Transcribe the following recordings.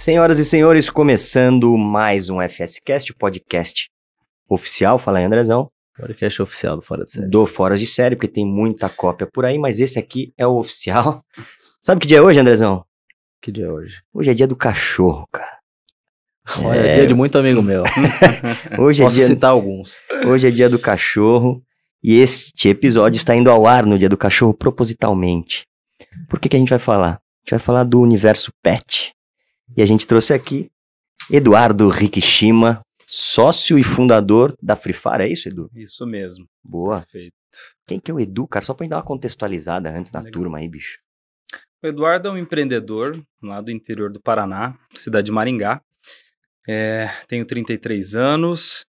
Senhoras e senhores, começando mais um FSCast, podcast oficial. Fala aí, Andrezão. Podcast oficial do Fora de Série. Do Fora de Série, porque tem muita cópia por aí, mas esse aqui é o oficial. Sabe que dia é hoje, Andrezão? Que dia é hoje? Hoje é dia do cachorro, cara. Olha, é... é dia de muito amigo meu. hoje é Posso dia... citar alguns. Hoje é dia do cachorro e este episódio está indo ao ar no dia do cachorro propositalmente. Por que, que a gente vai falar? A gente vai falar do universo pet. E a gente trouxe aqui Eduardo Rikishima, sócio e fundador da Free Fire, é isso, Edu? Isso mesmo. Boa. Perfeito. Quem que é o Edu, cara? Só pra gente dar uma contextualizada antes da turma aí, bicho. O Eduardo é um empreendedor lá do interior do Paraná, cidade de Maringá. É, tenho 33 anos,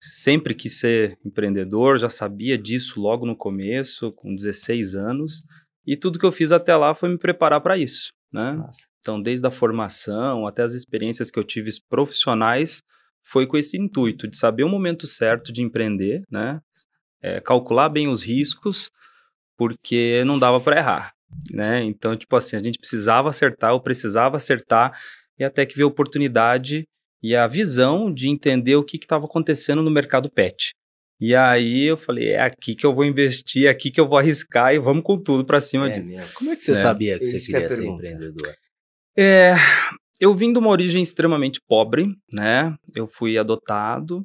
sempre quis ser empreendedor, já sabia disso logo no começo, com 16 anos, e tudo que eu fiz até lá foi me preparar para isso né? Nossa. Então, desde a formação até as experiências que eu tive profissionais, foi com esse intuito de saber o momento certo de empreender, né? É, calcular bem os riscos, porque não dava para errar, né? Então, tipo assim, a gente precisava acertar, eu precisava acertar, e até que veio a oportunidade e a visão de entender o que estava acontecendo no mercado pet, e aí eu falei, é aqui que eu vou investir, é aqui que eu vou arriscar e vamos com tudo para cima é disso. Como é que você é. sabia que Isso você é queria que ser empreendedor? É, eu vim de uma origem extremamente pobre, né? Eu fui adotado.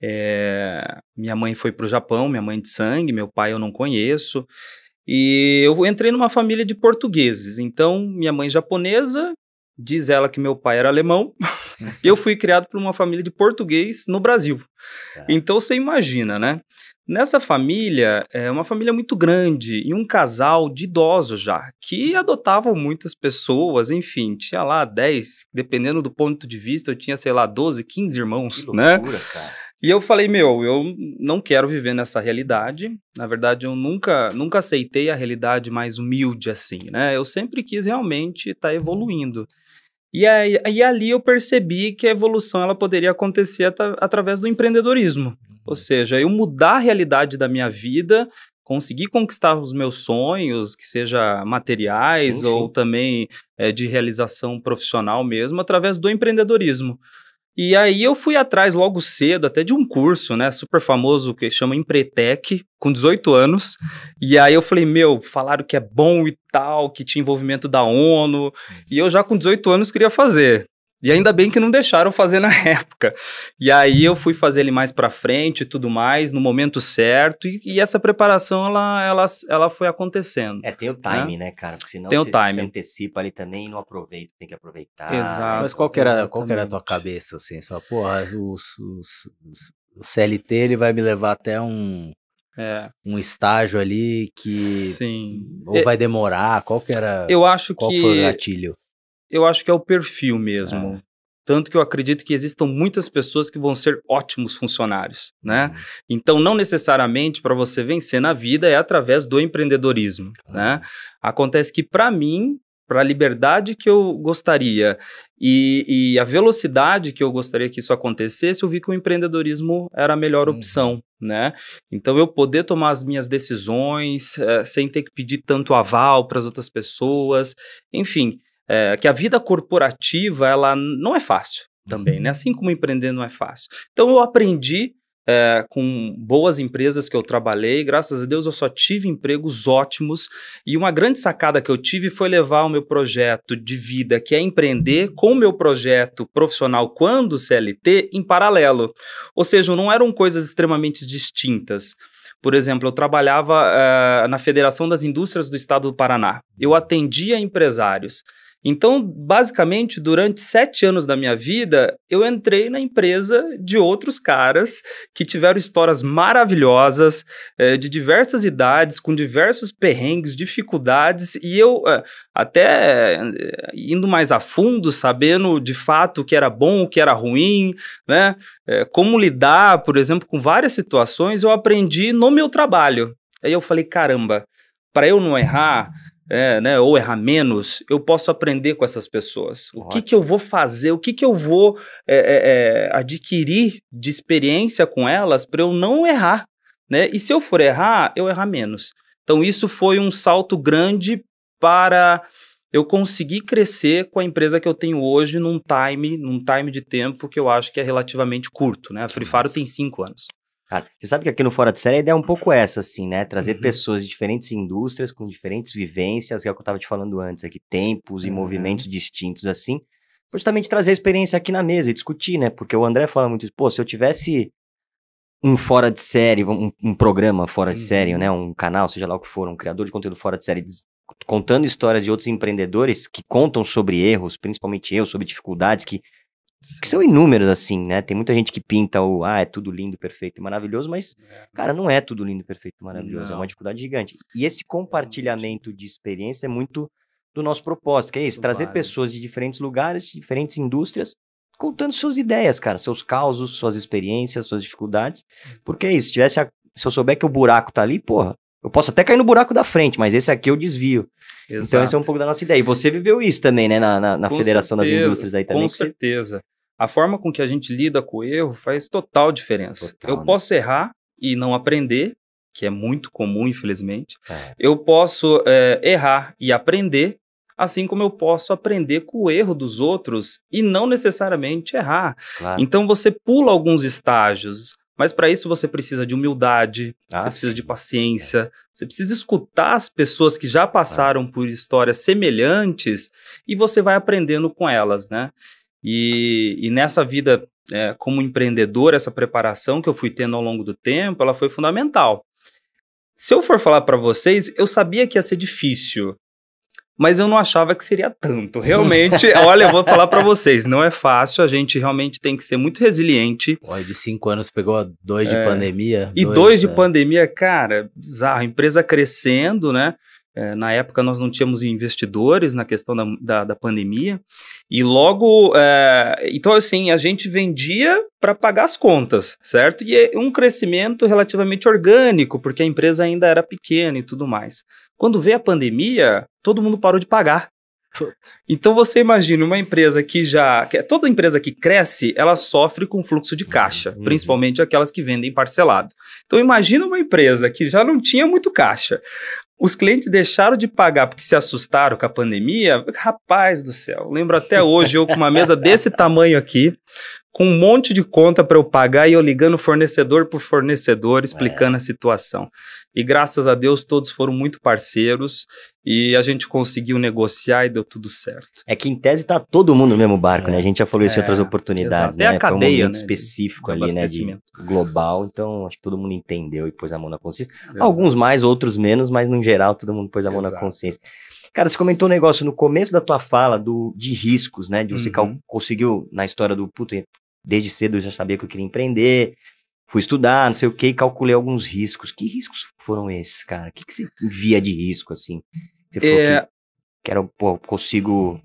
É, minha mãe foi para o Japão, minha mãe de sangue, meu pai eu não conheço. E eu entrei numa família de portugueses. Então, minha mãe japonesa, diz ela que meu pai era alemão. Eu fui criado por uma família de português no Brasil. Tá. Então você imagina, né? Nessa família, é uma família muito grande e um casal de idosos já, que adotavam muitas pessoas, enfim, tinha lá 10, dependendo do ponto de vista, eu tinha, sei lá, 12, 15 irmãos, que né? loucura, né? Cara. E eu falei, meu, eu não quero viver nessa realidade. Na verdade, eu nunca, nunca aceitei a realidade mais humilde assim, né? Eu sempre quis realmente estar tá evoluindo. E, aí, e ali eu percebi que a evolução ela poderia acontecer at através do empreendedorismo. Ou uhum. seja, eu mudar a realidade da minha vida, conseguir conquistar os meus sonhos, que seja materiais sim, sim. ou também é, de realização profissional mesmo, através do empreendedorismo. E aí eu fui atrás logo cedo, até de um curso, né, super famoso que chama Empretec, com 18 anos. E aí eu falei, meu, falaram que é bom e tal, que tinha envolvimento da ONU, e eu já com 18 anos queria fazer. E ainda bem que não deixaram fazer na época. E aí eu fui fazer ele mais para frente e tudo mais, no momento certo, e, e, essa preparação ela, ela, ela foi acontecendo. É, tem o time, né, né cara? Porque senão tem você, o time. você antecipa ali também e não aproveita, tem que aproveitar. Exato. Mas qual que era, qual que era a tua cabeça, assim? Você fala, porra, os, os, os, o CLT ele vai me levar até um, é. um estágio ali que Sim. ou vai demorar, qual que era? Eu acho qual que foi o gatilho? eu acho que é o perfil mesmo. É. Tanto que eu acredito que existam muitas pessoas que vão ser ótimos funcionários, né? Uhum. Então, não necessariamente para você vencer na vida é através do empreendedorismo, uhum. né? Acontece que, para mim, para a liberdade que eu gostaria e, e, a velocidade que eu gostaria que isso acontecesse, eu vi que o empreendedorismo era a melhor uhum. opção, né? Então eu poder tomar as minhas decisões é, sem ter que pedir tanto aval para as outras pessoas, enfim, é, que a vida corporativa ela não é fácil também, uhum. né? Assim como empreender não é fácil. Então eu aprendi é, com boas empresas que eu trabalhei. Graças a Deus eu só tive empregos ótimos. E uma grande sacada que eu tive foi levar o meu projeto de vida, que é empreender, com o meu projeto profissional quando CLT, em paralelo. Ou seja, não eram coisas extremamente distintas. Por exemplo, eu trabalhava é, na Federação das Indústrias do Estado do Paraná. Eu atendia empresários. Então, basicamente, durante sete anos da minha vida, eu entrei na empresa de outros caras que tiveram histórias maravilhosas, é, de diversas idades, com diversos perrengues, dificuldades, e eu eh, até eh, indo mais a fundo, sabendo de fato o que era bom, o que era ruim, né? É, como lidar, por exemplo, com várias situações, eu aprendi no meu trabalho. Aí eu falei, caramba, para eu não errar é, né, ou errar menos, eu posso aprender com essas pessoas. O que, que eu vou fazer, o que, que eu vou é, é, é adquirir de experiência com elas para eu não errar. Né? E se eu for errar, eu errar menos. Então, isso foi um salto grande para eu conseguir crescer com a empresa que eu tenho hoje num time, num time de tempo que eu acho que é relativamente curto. Né? A Free Fire tem cinco anos. Cara, você sabe que aqui no Fora de Série a ideia é um pouco uhum. essa, assim, né? Trazer uhum. pessoas de diferentes indústrias, com diferentes vivências, que é o que eu estava te falando antes aqui, tempos e uhum. movimentos distintos, assim, justamente trazer a experiência aqui na mesa e discutir, né? Porque o André fala muito, pô, se eu tivesse um fora de série, um, um programa fora uhum. de série, né? Uhum. Um canal, seja lá o que for, um criador de conteúdo fora de série, contando histórias de outros empreendedores que contam sobre erros, principalmente eu, sobre dificuldades que que são inúmeros, assim, né? Tem muita gente que pinta o, ah, é tudo lindo, perfeito e maravilhoso, mas, é. cara, não é tudo lindo, perfeito e maravilhoso, não. é uma dificuldade gigante. E esse compartilhamento de experiência é muito do nosso propósito, que é isso, trazer pessoas de diferentes lugares, de diferentes indústrias, contando suas ideias, cara, seus causos, suas experiências, suas dificuldades, porque é isso, se tivesse a, se eu souber que o buraco tá ali, porra, eu posso até cair no buraco da frente, mas esse aqui eu desvio. Exato. Então, esse é um pouco da nossa ideia. E você viveu isso também, né? Na, na, na Federação certeza, das Indústrias aí também. Com certeza. Você... A forma com que a gente lida com o erro faz total diferença. Total, eu né? posso errar e não aprender, que é muito comum, infelizmente. É. Eu posso é, errar e aprender, assim como eu posso aprender com o erro dos outros e não necessariamente errar. Claro. Então, você pula alguns estágios. Mas para isso você precisa de humildade, ah, você precisa sim. de paciência, você precisa escutar as pessoas que já passaram ah. por histórias semelhantes e você vai aprendendo com elas, né? E, e nessa vida é, como empreendedor, essa preparação que eu fui tendo ao longo do tempo, ela foi fundamental. Se eu for falar para vocês, eu sabia que ia ser difícil mas eu não achava que seria tanto. Realmente, olha, eu vou falar para vocês, não é fácil, a gente realmente tem que ser muito resiliente. Pô, de cinco anos pegou dois de é. pandemia. E dois, dois de é. pandemia, cara, bizarro, empresa crescendo, né? É, na época, nós não tínhamos investidores na questão da, da, da pandemia. E logo. É, então, assim, a gente vendia para pagar as contas, certo? E é um crescimento relativamente orgânico, porque a empresa ainda era pequena e tudo mais. Quando veio a pandemia, todo mundo parou de pagar. Então você imagina uma empresa que já. Que é, toda empresa que cresce, ela sofre com fluxo de caixa, uhum. principalmente aquelas que vendem parcelado. Então imagina uma empresa que já não tinha muito caixa. Os clientes deixaram de pagar porque se assustaram com a pandemia? Rapaz do céu, lembro até hoje eu com uma mesa desse tamanho aqui, com um monte de conta para eu pagar e eu ligando fornecedor por fornecedor, explicando é. a situação. E graças a Deus todos foram muito parceiros e a gente conseguiu negociar e deu tudo certo. É que em tese está todo mundo no mesmo barco, é. né? A gente já falou isso em outras é, oportunidades, exato. né? Até a cadeia, né, um né, específico de, ali, né? De global, então acho que todo mundo entendeu e pôs a mão na consciência. Exato. Alguns mais, outros menos, mas no geral todo mundo pôs a mão exato. na consciência. Cara, você comentou um negócio no começo da tua fala do, de riscos, né? De você uhum. conseguiu, na história do puto, desde cedo eu já sabia que eu queria empreender, fui estudar, não sei o que, calculei alguns riscos. Que riscos foram esses, cara? O que, que você via de risco, assim? Você falou é... que, que era, pô, consigo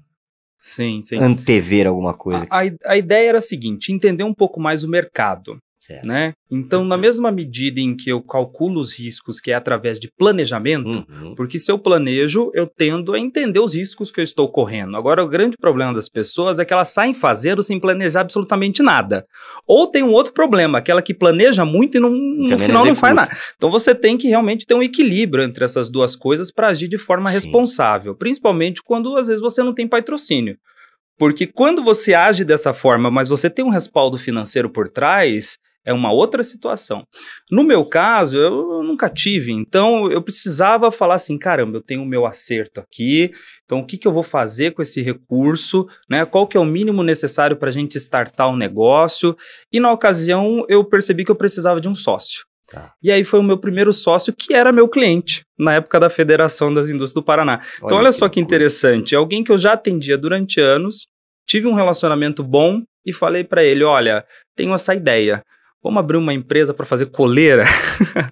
sim, sim. antever alguma coisa. A, a, a ideia era a seguinte: entender um pouco mais o mercado. Certo. Né? Então, na mesma medida em que eu calculo os riscos, que é através de planejamento, uhum. porque se eu planejo, eu tendo a entender os riscos que eu estou correndo. Agora, o grande problema das pessoas é que elas saem fazendo sem planejar absolutamente nada. Ou tem um outro problema, aquela que planeja muito e não, no final não faz nada. Então, você tem que realmente ter um equilíbrio entre essas duas coisas para agir de forma Sim. responsável, principalmente quando às vezes você não tem patrocínio. Porque quando você age dessa forma, mas você tem um respaldo financeiro por trás, é uma outra situação. No meu caso, eu nunca tive, então eu precisava falar assim, caramba, eu tenho o meu acerto aqui, então o que, que eu vou fazer com esse recurso, né? Qual que é o mínimo necessário para a gente startar o um negócio? E na ocasião eu percebi que eu precisava de um sócio. Tá. E aí foi o meu primeiro sócio que era meu cliente na época da Federação das Indústrias do Paraná. Olha então olha que só que interessante, é alguém que eu já atendia durante anos, tive um relacionamento bom e falei para ele, olha, tenho essa ideia vamos abrir uma empresa para fazer coleira.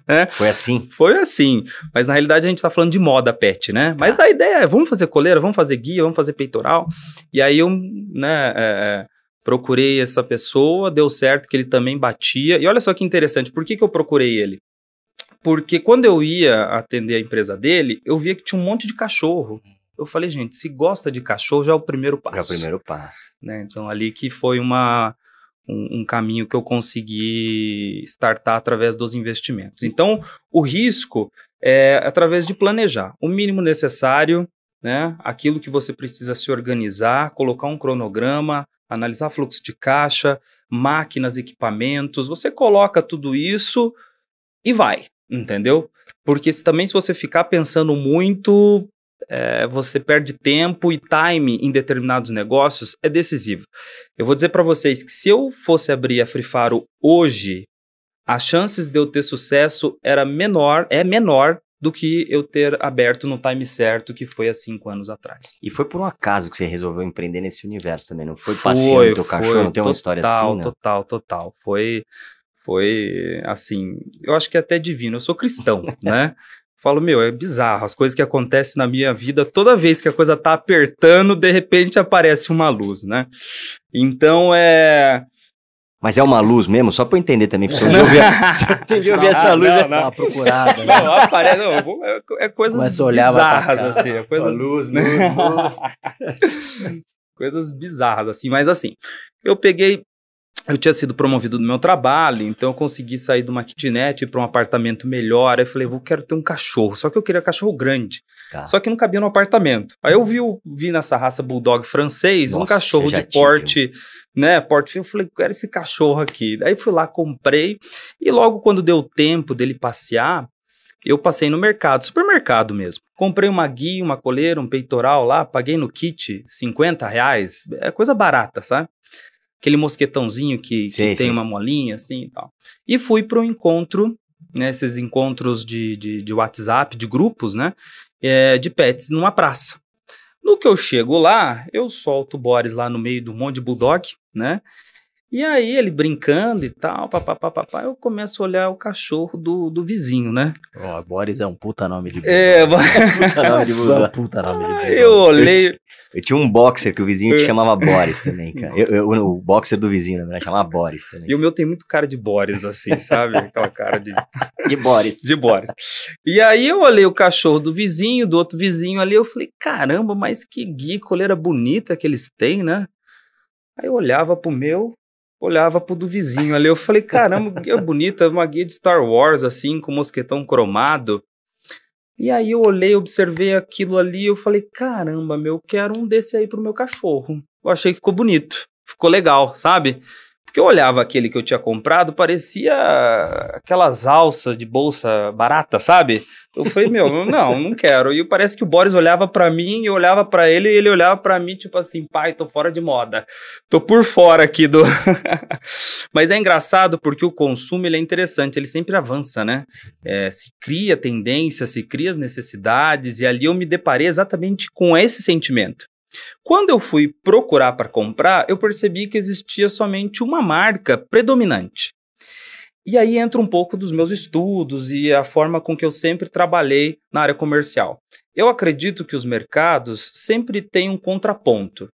É. Foi assim. Foi assim. Mas na realidade a gente está falando de moda pet, né? Tá. Mas a ideia é, vamos fazer coleira, vamos fazer guia, vamos fazer peitoral. E aí eu, né, é, é, procurei essa pessoa, deu certo que ele também batia. E olha só que interessante, por que, que eu procurei ele? Porque quando eu ia atender a empresa dele, eu via que tinha um monte de cachorro. Eu falei, gente, se gosta de cachorro, já é o primeiro passo. Já é o primeiro passo. Né? Então, ali que foi uma, um, um, caminho que eu consegui startar através dos investimentos. Então, o risco é através de planejar o mínimo necessário, né? Aquilo que você precisa se organizar, colocar um cronograma, analisar fluxo de caixa, máquinas, equipamentos. Você coloca tudo isso e vai, entendeu? Porque se, também se você ficar pensando muito, é, você perde tempo e time em determinados negócios é decisivo. Eu vou dizer para vocês que se eu fosse abrir a Free Faro hoje, as chances de eu ter sucesso era menor, é menor do que eu ter aberto no time certo, que foi há cinco anos atrás. E foi por um acaso que você resolveu empreender nesse universo também, não foi, foi passeando no teu cachorro, não tem total, uma história assim, né? Total, total, foi, foi assim, eu acho que é até divino, eu sou cristão, né? falo, meu, é bizarro as coisas que acontecem na minha vida. Toda vez que a coisa tá apertando, de repente aparece uma luz, né? Então é. Mas é uma luz mesmo? Só para entender também, pra você ouvir, essa luz. Não, é... não. Uma tá procurada. Né? Não, aparece, não, é, é, coisas Começa bizarras, assim. É coisa... luz, luz, luz. coisas bizarras, assim. Mas assim, eu peguei eu tinha sido promovido do meu trabalho, então eu consegui sair de uma kitnet para um apartamento melhor. Aí eu falei, eu quero ter um cachorro, só que eu queria um cachorro grande. Tá. Só que não cabia no apartamento. Aí eu vi, vi nessa raça bulldog francês, Nossa, um cachorro de porte, né, porte, eu falei, eu quero esse cachorro aqui. Aí fui lá, comprei, e logo quando deu tempo dele passear, eu passei no mercado, supermercado mesmo. Comprei uma guia, uma coleira, um peitoral lá, paguei no kit 50 reais, é coisa barata, sabe? aquele mosquetãozinho que, sim, que tem sim, uma molinha assim e tal. E fui para um encontro, né, esses encontros de, de, de WhatsApp, de grupos, né, é, de pets numa praça. No que eu chego lá, eu solto o Boris lá no meio do monte de bulldog, né? E aí ele brincando e tal, papapá, papá, eu começo a olhar o cachorro do, do vizinho, né? Ó, oh, Boris é um puta nome de bulldog. É, puta nome de puta nome de bulldog. Eu olhei. Eu, eu, tinha um boxer que o vizinho te chamava Boris também, cara. Eu, eu, o boxer do vizinho, né? chamava Boris também. E o meu tem muito cara de Boris, assim, sabe? Aquela cara de. De Boris. De Boris. E aí eu olhei o cachorro do vizinho, do outro vizinho ali, eu falei, caramba, mas que gui, coleira bonita que eles têm, né? Aí eu olhava pro meu, olhava pro do vizinho ali. Eu falei, caramba, é bonita, uma guia de Star Wars, assim, com mosquetão cromado. E aí eu olhei, observei aquilo ali, eu falei, caramba, meu, quero um desse aí pro meu cachorro. Eu achei que ficou bonito, ficou legal, sabe? Porque eu olhava aquele que eu tinha comprado, parecia aquelas alças de bolsa barata, sabe? Eu falei, meu, não, não quero. E parece que o Boris olhava para mim, eu olhava para ele, e ele olhava para mim, tipo assim, pai, tô fora de moda. Tô por fora aqui do. Mas é engraçado porque o consumo ele é interessante, ele sempre avança, né? É, se cria tendência, se cria as necessidades, e ali eu me deparei exatamente com esse sentimento. Quando eu fui procurar para comprar, eu percebi que existia somente uma marca predominante. E aí entra um pouco dos meus estudos e a forma com que eu sempre trabalhei na área comercial. Eu acredito que os mercados sempre têm um contraponto.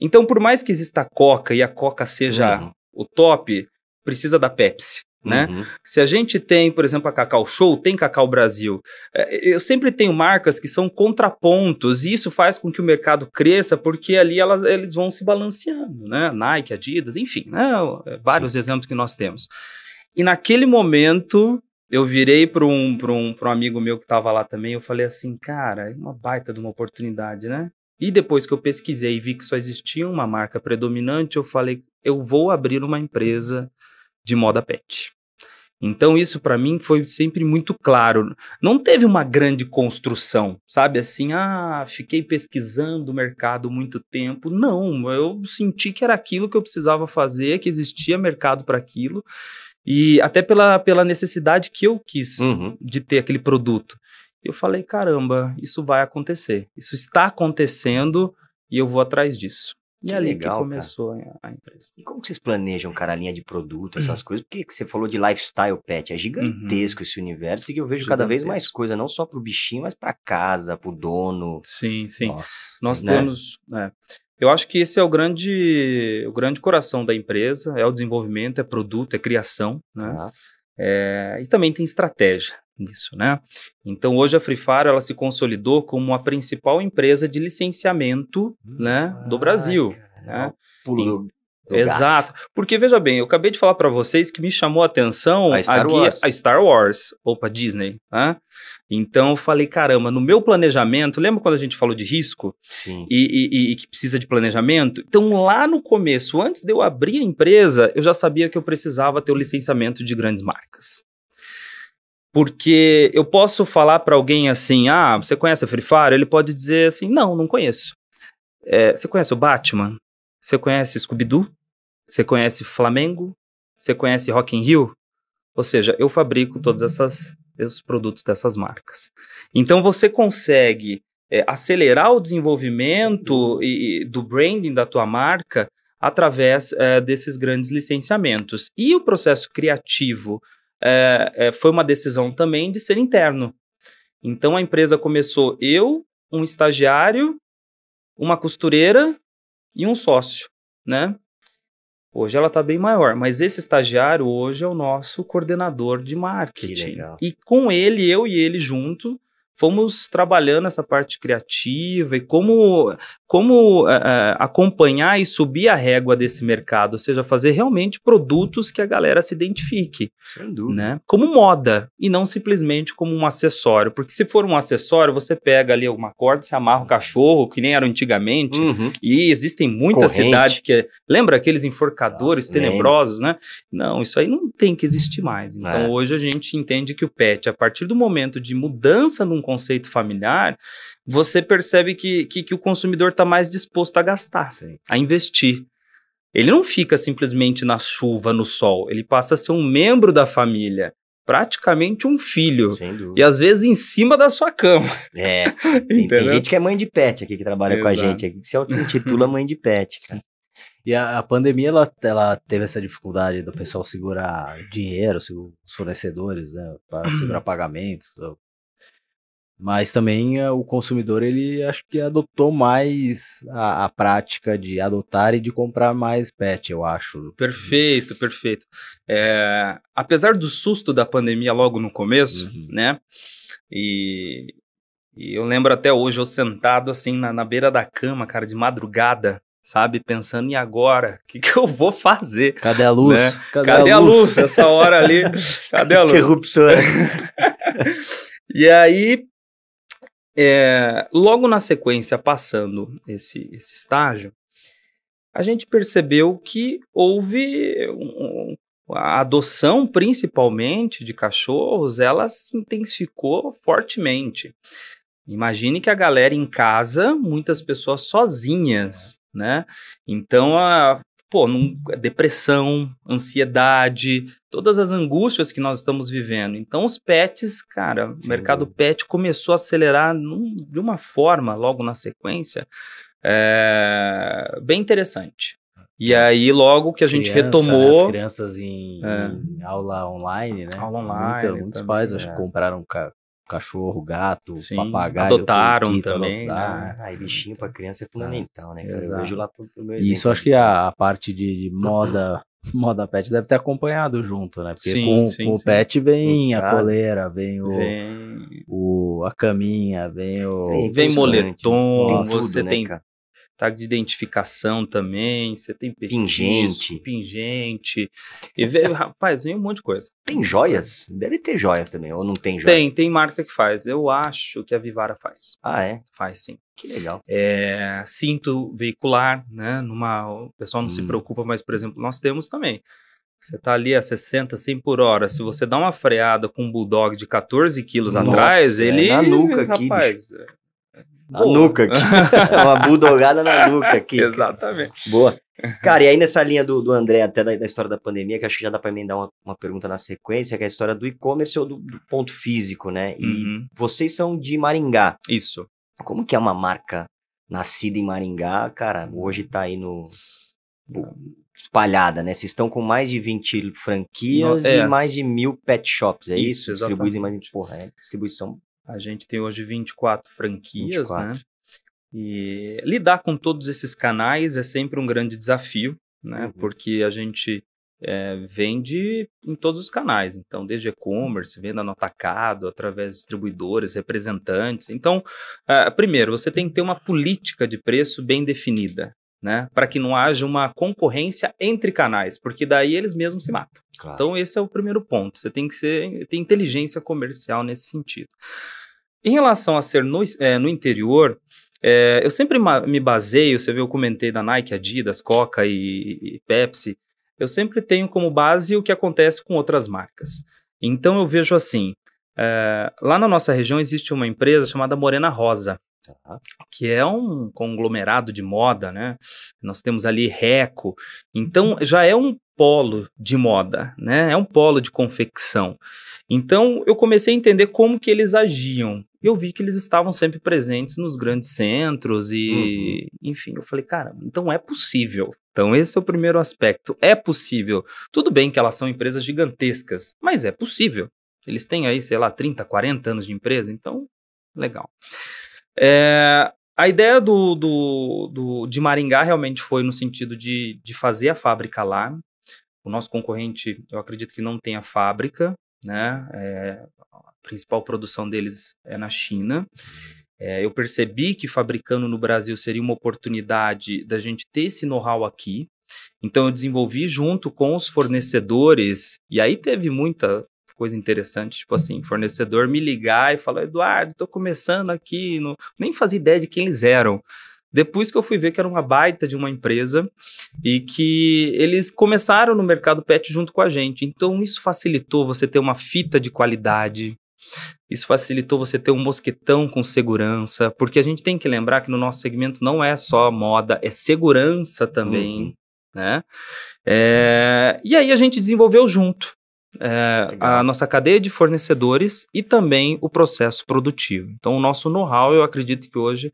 Então, por mais que exista a Coca e a Coca seja uhum. o top, precisa da Pepsi. Né? Uhum. Se a gente tem, por exemplo, a Cacau Show, tem Cacau Brasil. É, eu sempre tenho marcas que são contrapontos, e isso faz com que o mercado cresça, porque ali elas, eles vão se balanceando, né? Nike, Adidas, enfim, né? É, vários Sim. exemplos que nós temos. E naquele momento, eu virei para um, um, um amigo meu que estava lá também, eu falei assim, cara, é uma baita de uma oportunidade, né? E depois que eu pesquisei e vi que só existia uma marca predominante, eu falei, eu vou abrir uma empresa de moda pet. Então isso para mim foi sempre muito claro. Não teve uma grande construção, sabe? Assim, ah, fiquei pesquisando o mercado muito tempo. Não, eu senti que era aquilo que eu precisava fazer, que existia mercado para aquilo. E até pela, pela necessidade que eu quis uhum. de ter aquele produto. Eu falei, caramba, isso vai acontecer. Isso está acontecendo e eu vou atrás disso. E aí ali legal, que começou cara. a empresa. E como vocês planejam, cara, a linha de produto, essas uhum. coisas? Porque você falou de lifestyle pet, é gigantesco uhum. esse universo e eu vejo gigantesco. cada vez mais coisa, não só pro bichinho, mas pra casa, pro dono. Sim, sim. Nossa, Nós né? temos... É, eu acho que esse é o grande, o grande coração da empresa, é o desenvolvimento, é produto, é criação, né? Tá. É, e também tem estratégia, isso, né? Então hoje a Free Fire ela se consolidou como a principal empresa de licenciamento, hum, né, do ah, Brasil. Ai, né? Pulo do, do Exato. Gato. Porque veja bem, eu acabei de falar para vocês que me chamou a atenção a Star, a, Wars. a Star Wars, opa, Disney, né? Então eu falei, caramba, no meu planejamento, lembra quando a gente falou de risco? Sim. E, e, e, que precisa de planejamento? Então lá no começo, antes de eu abrir a empresa, eu já sabia que eu precisava ter o licenciamento de grandes marcas. Porque eu posso falar para alguém assim: ah, você conhece a Free Fire? Ele pode dizer assim: não, não conheço. É, você conhece o Batman? Você conhece Scooby-Doo? Você conhece Flamengo? Você conhece Rock in Rio? Ou seja, eu fabrico todos uhum. essas, esses produtos dessas marcas. Então você consegue é, acelerar o desenvolvimento e, e, do branding da tua marca através é, desses grandes licenciamentos. E o processo criativo é, é, foi uma decisão também de ser interno. Então a empresa começou eu, um estagiário, uma costureira e um sócio, né? Hoje ela está bem maior, mas esse estagiário hoje é o nosso coordenador de marketing. E com ele, eu e ele junto, fomos trabalhando essa parte criativa e como, como é, é, acompanhar e subir a régua desse mercado, ou seja, fazer realmente produtos que a galera se identifique. Sem dúvida. Né? Como moda e não simplesmente como um acessório, porque se for um acessório, você pega ali alguma corda, se amarra o cachorro, que nem era antigamente, uhum. e existem muitas cidades que... É, lembra aqueles enforcadores Nossa, tenebrosos, né? Não, isso aí não tem que existir mais. Então, é. hoje a gente entende que o pet, a partir do momento de mudança num conceito familiar, você percebe que, que, que o consumidor está mais disposto a gastar, Sim. a investir. Ele não fica simplesmente na chuva, no sol. Ele passa a ser um membro da família praticamente um filho. E às vezes em cima da sua cama. É. tem, tem, gente que é mãe de pet aqui que trabalha Exato. com a gente. que se intitula mãe de pet, cara. E a, a, pandemia, ela, ela teve essa dificuldade do pessoal segurar dinheiro, os fornecedores, né? Para segurar pagamentos, mas também eh, o consumidor, ele acho que adotou mais a, a, prática de adotar e de comprar mais pet, eu acho. Perfeito, perfeito. É, apesar do susto da pandemia logo no começo, uhum. né? E, e, eu lembro até hoje eu sentado assim na, na beira da cama, cara, de madrugada, sabe? Pensando, e agora? O que, que eu vou fazer? Cadê a né? luz? Né? Cadê, Cadê, a, luz? luz? Essa hora ali. Cadê a luz? Interruptor. e aí, é, logo na sequência, passando esse, esse estágio, a gente percebeu que houve um, a adoção, principalmente de cachorros, ela se intensificou fortemente. Imagine que a galera em casa, muitas pessoas sozinhas, é. né? Então a, pô, num, é depressão, ansiedade, todas as angústias que nós estamos vivendo. Então, os pets, cara, Sim. o mercado pet começou a acelerar num, de uma forma, logo na sequência, é, bem interessante. E é. aí, logo que a gente retomou. Né? As crianças em, é. em, aula online, né? Aula online. Muita, muitos também, pais, é. acho que é. compraram cachorro, gato, Sim, papagaio. Adotaram tá também. né? Ah, aí bichinho para criança é tá. fundamental, né? Exato. Eu vejo lá pro, pro meu exemplo. Isso acho que a, a parte de, de moda moda pet deve ter acompanhado junto, né? Porque sim, com, sim, com o pet vem a coleira, vem o, vem o, a caminha, vem o. É vem, moletom, Nossa, você né, tem tag tá de identificação também, você tem pingente, pingente. E veio, rapaz, vem um monte de coisa. Tem joias? Deve ter joias também, ou não tem joias? Tem, tem marca que faz. Eu acho que a Vivara faz. Ah, é? Faz sim. Que legal. É, cinto veicular, né? Numa, o pessoal não hum. se preocupa, mas, por exemplo, nós temos também. Você tá ali a 60, 100 por hora. Se você dá uma freada com um bulldog de 14 quilos Nossa, atrás, é ele. É na nuca aqui. Rapaz, bicho. É, Boa. Na nuca. uma budogada na nuca aqui. Exatamente. Boa. Cara, e aí nessa linha do, do André, até da, da história da pandemia, que acho que já dá para emendar uma, uma pergunta na sequência, que é a história do e-commerce ou do, do, ponto físico, né? E uhum. vocês são de Maringá. Isso. Como que é uma marca nascida em Maringá, cara, hoje tá aí no... Espalhada, né? Vocês estão com mais de 20 franquias é. e mais de mil pet shops, é isso? isso distribuídos em mais de. Porra, é distribuição a gente tem hoje 24 franquias, 24. né? E lidar com todos esses canais é sempre um grande desafio, né? Uhum. Porque a gente é, vende em todos os canais, então desde e-commerce, venda no atacado, através de distribuidores, representantes. Então, uh, primeiro, você tem que ter uma política de preço bem definida, né? Para que não haja uma concorrência entre canais, porque daí eles mesmos se matam. Claro. Então, esse é o primeiro ponto. Você tem que ser, ter inteligência comercial nesse sentido. Em relação a ser no, é, no interior, é, eu sempre me baseio, você viu, eu comentei da Nike, Adidas, Coca e, e, Pepsi, eu sempre tenho como base o que acontece com outras marcas. Então eu vejo assim, é, lá na nossa região existe uma empresa chamada Morena Rosa, que é um conglomerado de moda, né? Nós temos ali Reco, então já é um polo de moda, né? É um polo de confecção. Então eu comecei a entender como que eles agiam. E eu vi que eles estavam sempre presentes nos grandes centros e, uhum. enfim, eu falei, cara, então é possível. Então esse é o primeiro aspecto, é possível. Tudo bem que elas são empresas gigantescas, mas é possível. Eles têm aí, sei lá, 30, 40 anos de empresa, então, legal. É, a ideia do, do, do, de Maringá realmente foi no sentido de, de fazer a fábrica lá. O nosso concorrente, eu acredito que não tem a fábrica, né? É, principal produção deles é na China. É, eu percebi que fabricando no Brasil seria uma oportunidade da gente ter esse know-how aqui. Então eu desenvolvi junto com os fornecedores, e aí teve muita coisa interessante, tipo assim, fornecedor me ligar e falar, Eduardo, estou começando aqui, no... nem fazia ideia de quem eles eram. Depois que eu fui ver que era uma baita de uma empresa e que eles começaram no mercado pet junto com a gente. Então isso facilitou você ter uma fita de qualidade, isso facilitou você ter um mosquetão com segurança, porque a gente tem que lembrar que no nosso segmento não é só moda, é segurança também, uhum. né? É, e aí a gente desenvolveu junto é, a nossa cadeia de fornecedores e também o processo produtivo. Então, o nosso know-how, eu acredito que hoje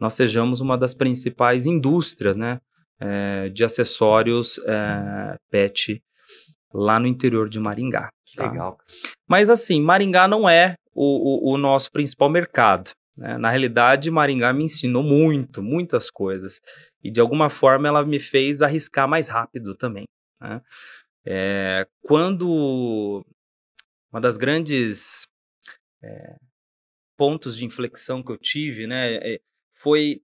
nós sejamos uma das principais indústrias, né? É, de acessórios é, pet lá no interior de Maringá. Tá? Legal. Mas assim, Maringá não é o, o, o nosso principal mercado. Né? Na realidade, Maringá me ensinou muito, muitas coisas. E de alguma forma ela me fez arriscar mais rápido também. Né? É, quando uma das grandes é, pontos de inflexão que eu tive, né, é, foi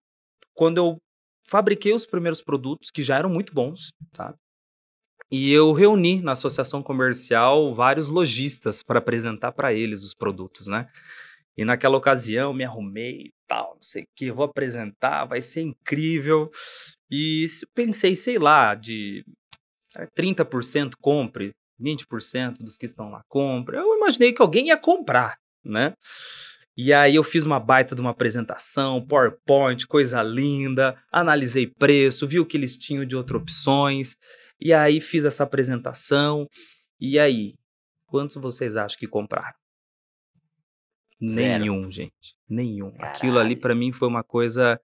quando eu fabriquei os primeiros produtos que já eram muito bons, sabe? E eu reuni na associação comercial vários lojistas para apresentar para eles os produtos, né? E naquela ocasião me arrumei e tal, não sei o que, vou apresentar, vai ser incrível. E pensei, sei lá, de 30% é, compre, 20% dos que estão lá compra. Eu imaginei que alguém ia comprar, né? E aí eu fiz uma baita de uma apresentação, PowerPoint, coisa linda, analisei preço, vi o que eles tinham de outras opções. E aí fiz essa apresentação. E aí, quantos vocês acham que compraram? Zero. Nenhum, gente. Nenhum. Caralho. Aquilo ali para mim foi uma coisa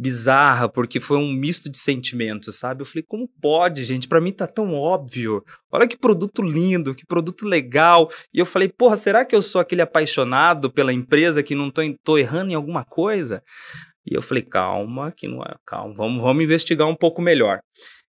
bizarra, porque foi um misto de sentimentos, sabe? Eu falei, como pode, gente? Para mim tá tão óbvio. Olha que produto lindo, que produto legal. E eu falei, porra, será que eu sou aquele apaixonado pela empresa que não tô, tô errando em alguma coisa? E eu falei, calma, que não é, calma, vamos, vamos investigar um pouco melhor.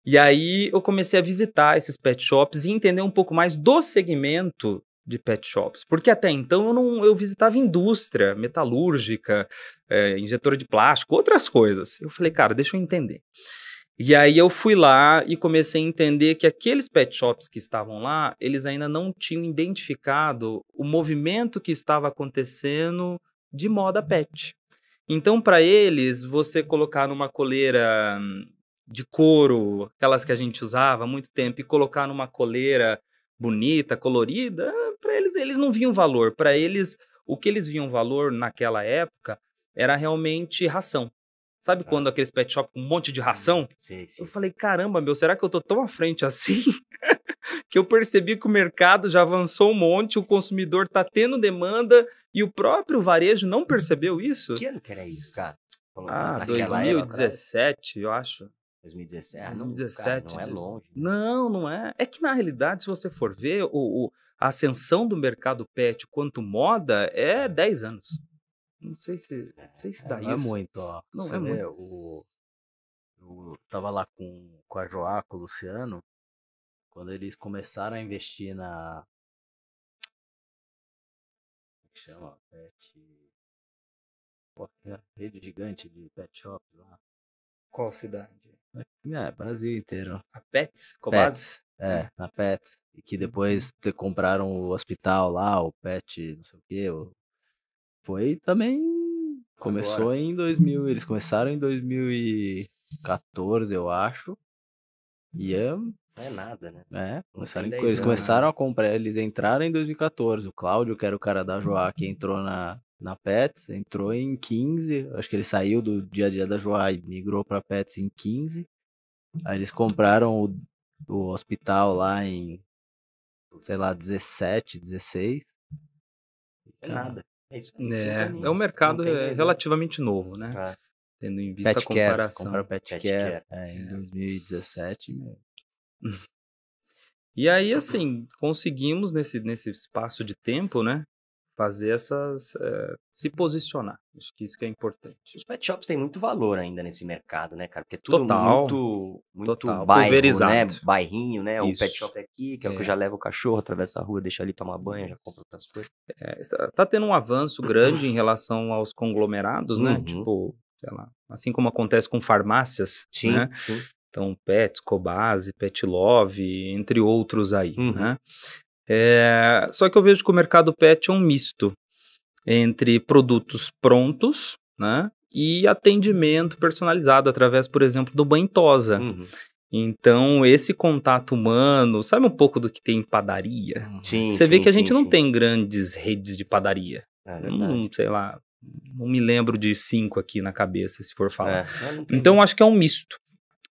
E aí eu comecei a visitar esses pet shops e entender um pouco mais do segmento de pet shops, porque até então eu, não, eu visitava indústria metalúrgica, é, injetora de plástico, outras coisas. Eu falei, cara, deixa eu entender. E aí eu fui lá e comecei a entender que aqueles pet shops que estavam lá, eles ainda não tinham identificado o movimento que estava acontecendo de moda pet. Então, para eles, você colocar numa coleira hum, de couro, aquelas que a gente usava há muito tempo, e colocar numa coleira bonita, colorida, para eles eles não viam valor. Para eles, o que eles viam valor naquela época era realmente ração. Sabe tá. quando aqueles pet shop com um monte de hum, ração? Sim, sim. Eu falei, caramba, meu, será que eu tô tão à frente assim? que eu percebi que o mercado já avançou um monte, o consumidor tá tendo demanda e o próprio varejo não percebeu isso? Que ano que era isso, cara? Falou, ah, 2017, né? eu acho. 2017. 2017. Cara, não é longe. Né? Não, não é. É que na realidade, se você for ver, o, o a ascensão do mercado pet quanto moda é 10 anos. Não sei se, é, não sei se é, dá é, não isso. Não é muito, ó. Não você é vê, muito. eu tava lá com, com a Joá, com o Luciano, quando eles começaram a investir na. Como é que chama? Pet. Pô, rede gigante de pet shop lá. Qual cidade? É, Brasil inteiro. A Pets, Covazes. É, na hum. Pets. E que depois uhum. te compraram o hospital lá, o Pet, não sei o quê. Foi também. Começou Agora. em 2000. Eles começaram em 2014, eu acho. E é. Uhum. Não é nada, né? É, começaram eles anos, né? começaram né? a comprar, eles entraram em 2014. O Cláudio, que era o cara da Joá, que uhum. entrou na, na Pets, entrou em 15, acho que ele saiu do dia a dia da Joá e migrou para Pets em 15. Aí eles compraram o, o hospital lá em, sei lá, 17, 16. É nada. É, isso, é, é um mercado né? relativamente novo, né? Tá. Tendo em vista pet a comparação. Comprar pet, pet Care, care. É, em 2017. É. e aí, assim, conseguimos nesse, nesse espaço de tempo, né? fazer essas. É, se posicionar. Acho que isso que é importante. Os pet shops têm muito valor ainda nesse mercado, né, cara? Porque é tudo total, muito, muito total, bairro, né? pulverizado. né? Bairrinho, né? Isso. O pet shop aqui, que é, é, o que eu é. já levo o cachorro, atravessa a rua, deixa ali tomar banho, já compra outras coisas. É, tá tendo um avanço grande em relação aos conglomerados, né? Uhum. Tipo, sei lá, assim como acontece com farmácias, sim, né? Sim. Então, Pets, Cobase, Pet Love, entre outros aí, uhum. né? É, só que eu vejo que o mercado pet é um misto entre produtos prontos, né? E atendimento personalizado através, por exemplo, do Bantosa. Uhum. Então, esse contato humano, sabe um pouco do que tem em padaria? Uhum. Sim, Você sim, vê que a gente sim, não tem grandes redes de padaria. É não, hum, sei lá, não me lembro de cinco aqui na cabeça, se for falar. É, então, acho que é um misto.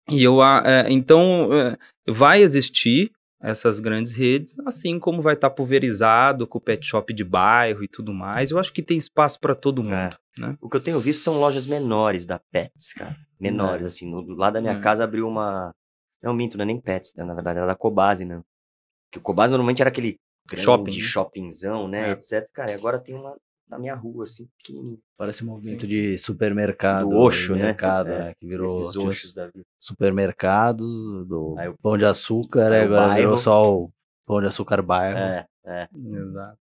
E eu, ah, é, então, é, vai existir essas grandes redes, assim como vai estar tá pulverizado com o pet shop de bairro e tudo mais. Eu acho que tem espaço para todo é. mundo. É. Né? O que eu tenho visto são lojas menores da Pets, cara. Menores, é. assim. No, lá da minha é. casa abriu uma. Não, minto, não é nem Pets, né? na verdade, era é da Cobase, né? Que o Cobase normalmente era aquele grande shopping. Né? shoppingzão, né? É. Etc. Cara, e agora tem uma na minha rua, assim, pequenininho. Parece um movimento Sim. de supermercado. Do Oxo, né? Mercado, é, né? Que virou esses Oxos da vida. supermercados, do Pão de Açúcar, é agora bairro. virou só o Pão de Açúcar Bairro. É, é. Exato.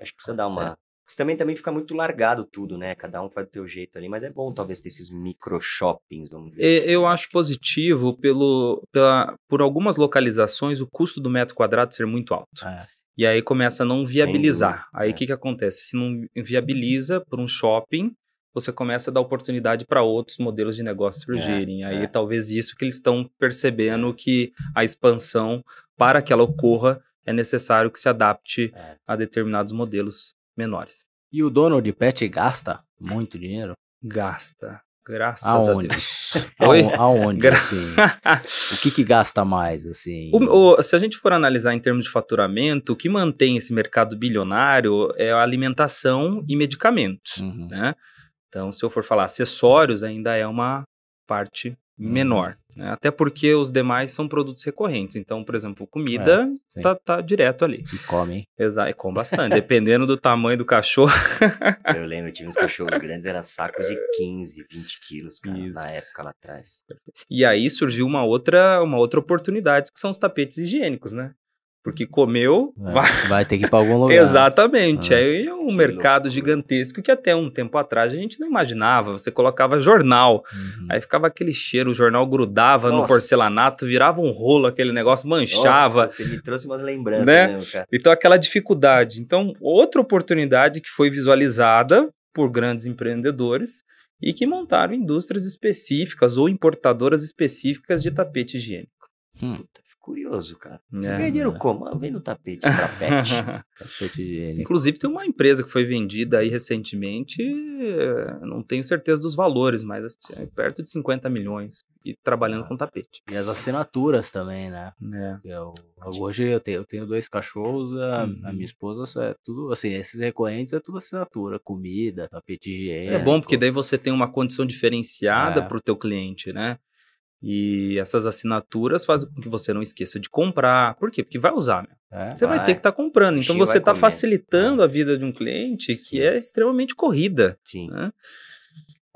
Acho que precisa dar uma... Certo. também, também fica muito largado tudo, né? Cada um faz do teu jeito ali, mas é bom talvez ter esses micro shoppings, vamos dizer. Assim. Eu né? acho positivo pelo, pela, por algumas localizações o custo do metro quadrado ser muito alto. É. E aí começa a não viabilizar. Aí é. o é. que, que acontece? Se não viabiliza uhum. para um shopping, você começa a dar oportunidade para outros modelos de negócio é, surgirem. É, aí é. talvez isso que eles estão percebendo que a expansão, para que ela ocorra, é necessário que se adapte é. a determinados modelos menores. E o dono de pet gasta muito dinheiro? Gasta. Graças aonde? a Deus. Oi? Aonde? Gra assim, o que, que gasta mais? assim? O, o, se a gente for analisar em termos de faturamento, o que mantém esse mercado bilionário é a alimentação e medicamentos. Uhum. Né? Então, se eu for falar acessórios, ainda é uma parte uhum. menor. Né? Até porque os demais são produtos recorrentes. Então, por exemplo, comida é, tá, tá, direto ali. E comem. Exato, e come bastante. Dependendo do tamanho do cachorro. eu lembro, eu tive uns cachorros grandes, eram sacos de 15, 20 quilos, cara, Isso. na época lá atrás. E aí surgiu uma outra, uma outra oportunidade, que são os tapetes higiênicos, né? Porque comeu. É, vai... vai... ter que ir para algum lugar. Exatamente. Ah, Aí é um mercado louco. gigantesco que até um tempo atrás a gente não imaginava. Você colocava jornal. Uhum. Aí ficava aquele cheiro, o jornal grudava Nossa. no porcelanato, virava um rolo aquele negócio, manchava. Nossa, você me trouxe umas lembranças, né? Mesmo, né, cara. Então, aquela dificuldade. Então, outra oportunidade que foi visualizada por grandes empreendedores e que montaram indústrias específicas ou importadoras específicas de tapete higiênico. Hum. Puta curioso, cara. Você é, ganha dinheiro é. como? Ah, vem no tapete, é pra pet. tapete Inclusive, tem uma empresa que foi vendida aí recentemente, não tenho certeza dos valores, mas assim, é perto de 50 milhões e trabalhando ah. com tapete. E as assinaturas também, né? É. Eu, hoje eu tenho, eu tenho, dois cachorros, a, a minha uhum. esposa é tudo, assim, esses recorrentes é tudo assinatura, comida, tapete higiene. É bom porque daí você tem uma condição diferenciada é. o teu cliente, né? E essas assinaturas fazem com que você não esqueça de comprar. Por quê? Porque vai usar, meu. É, você vai, ter que estar tá comprando. Então você está facilitando é. a vida de um cliente Sim. que é extremamente corrida. Sim. Né?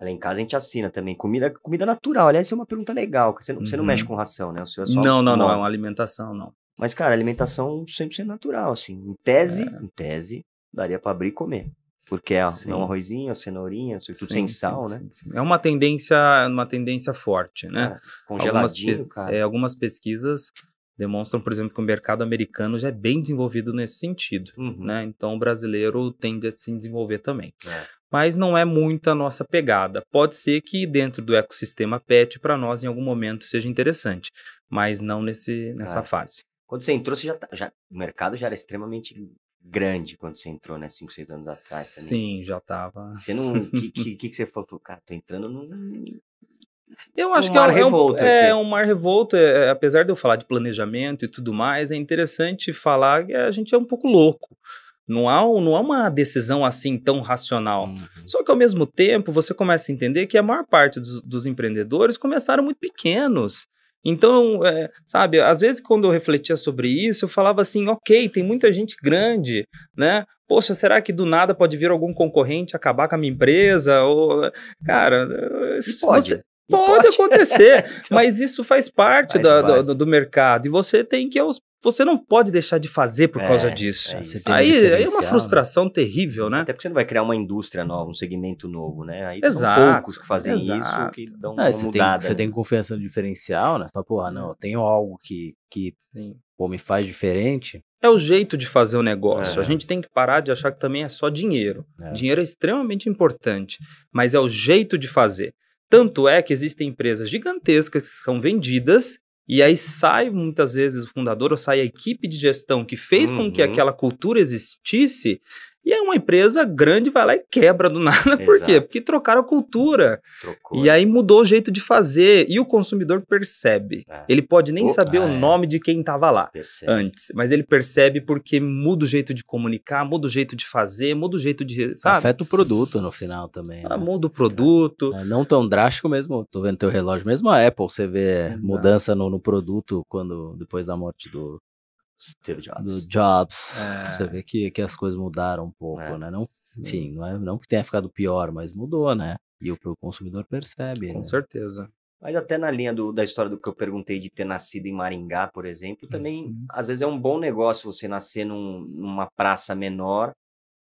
Lá em casa a gente assina também. Comida, comida natural. Aliás, isso é uma pergunta legal. Você não, uhum. você não mexe uhum. com ração, né? O seu é só. Não, não, não. É uma alimentação, não. Mas, cara, alimentação 100% natural, assim. Em tese, é. em tese, daria para abrir e comer. Porque é um arrozinho, cenourinha, tudo sim, sem sal, sim, né? É uma tendência, uma tendência forte, né? É, congeladinho, algumas, cara. É, algumas pesquisas demonstram, por exemplo, que o mercado americano já é bem desenvolvido nesse sentido, uhum. né? Então, o brasileiro tende a se desenvolver também. É. Mas não é muito a nossa pegada. Pode ser que dentro do ecossistema pet, para nós, em algum momento, seja interessante, mas não nesse, nessa fase. Quando você entrou, você já, tá, já, o mercado já era extremamente grande quando você entrou, né? Cinco, seis anos atrás. Também. Sim, já tava. Você não. O que, que, que, você falou? Cara, tô entrando num. Eu acho é um que mar é, um, revolto é um mar revolto. É, é, apesar de eu falar de planejamento e tudo mais, é interessante falar que a gente é um pouco louco. Não há, não há uma decisão assim tão racional. Uhum. Só que ao mesmo tempo você começa a entender que a maior parte dos, dos empreendedores começaram muito pequenos. Então, é, sabe, às vezes quando eu refletia sobre isso, eu falava assim, ok, tem muita gente grande, né? Poxa, será que do nada pode vir algum concorrente acabar com a minha empresa? Ou, cara, isso pode. Você, pode, pode acontecer, então, mas isso faz parte, faz da, parte. Do, do, mercado e você tem que aos você não pode deixar de fazer por é, causa disso. É aí, aí, é uma né? frustração né? terrível, né? Até porque você não vai criar uma indústria nova, um segmento novo, né? Aí exato, são poucos que fazem exato. isso, que dão não, uma você mudada. Tem, você né? tem confiança no diferencial, né? Você fala, porra, não, eu tenho algo que, que Sim. pô, me faz diferente. É o jeito de fazer o negócio. É. A gente tem que parar de achar que também é só dinheiro. É. Dinheiro é extremamente importante, mas é o jeito de fazer. Tanto é que existem empresas gigantescas que são vendidas e aí sai muitas vezes o fundador ou sai a equipe de gestão que fez uhum. com que uhum. aquela cultura existisse e aí é uma empresa grande vai lá e quebra do nada. Exato. Por quê? Porque trocaram a cultura. Trocou. E aí né? mudou o jeito de fazer. E o consumidor percebe. É. Ele pode nem o... saber o é. nome de quem estava lá percebe. antes. Mas ele percebe porque muda o jeito de comunicar, muda o jeito de fazer, muda o jeito de. Sabe? Afeta o produto no final também. Ah, né? Muda o produto. É, não tão drástico mesmo. Tô vendo teu relógio, mesmo a Apple, você vê mudança no, no produto quando depois da morte do, Steve Jobs. Do Jobs. É. Você vê que, que as coisas mudaram um pouco, é. né? Não, enfim, não, é, não que tenha ficado pior, mas mudou, né? E o, o consumidor percebe. Com né? certeza. Mas até na linha do, da história do que eu perguntei de ter nascido em Maringá, por exemplo, também uhum. às vezes é um bom negócio você nascer num, numa praça menor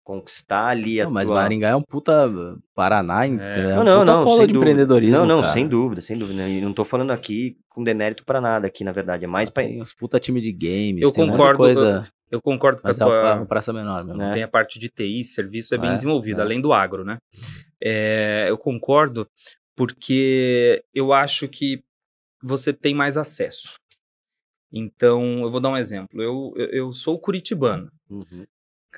conquistar ali a não, mas tua... Maringá é um puta uh, Paraná, é. é um não, não, não, de empreendedorismo. Não, não, cara. sem dúvida, sem dúvida. E não tô falando aqui com demérito para nada aqui, na verdade, é mais para uns puta time de games, Eu concordo, coisa... eu, concordo com mas é a tua é praça menor, mesmo. Né? Tem a parte de TI, serviço é bem é, desenvolvido, é. além do agro, né? É, eu concordo porque eu acho que você tem mais acesso. Então, eu vou dar um exemplo. Eu, eu, eu sou curitibano. Uhum.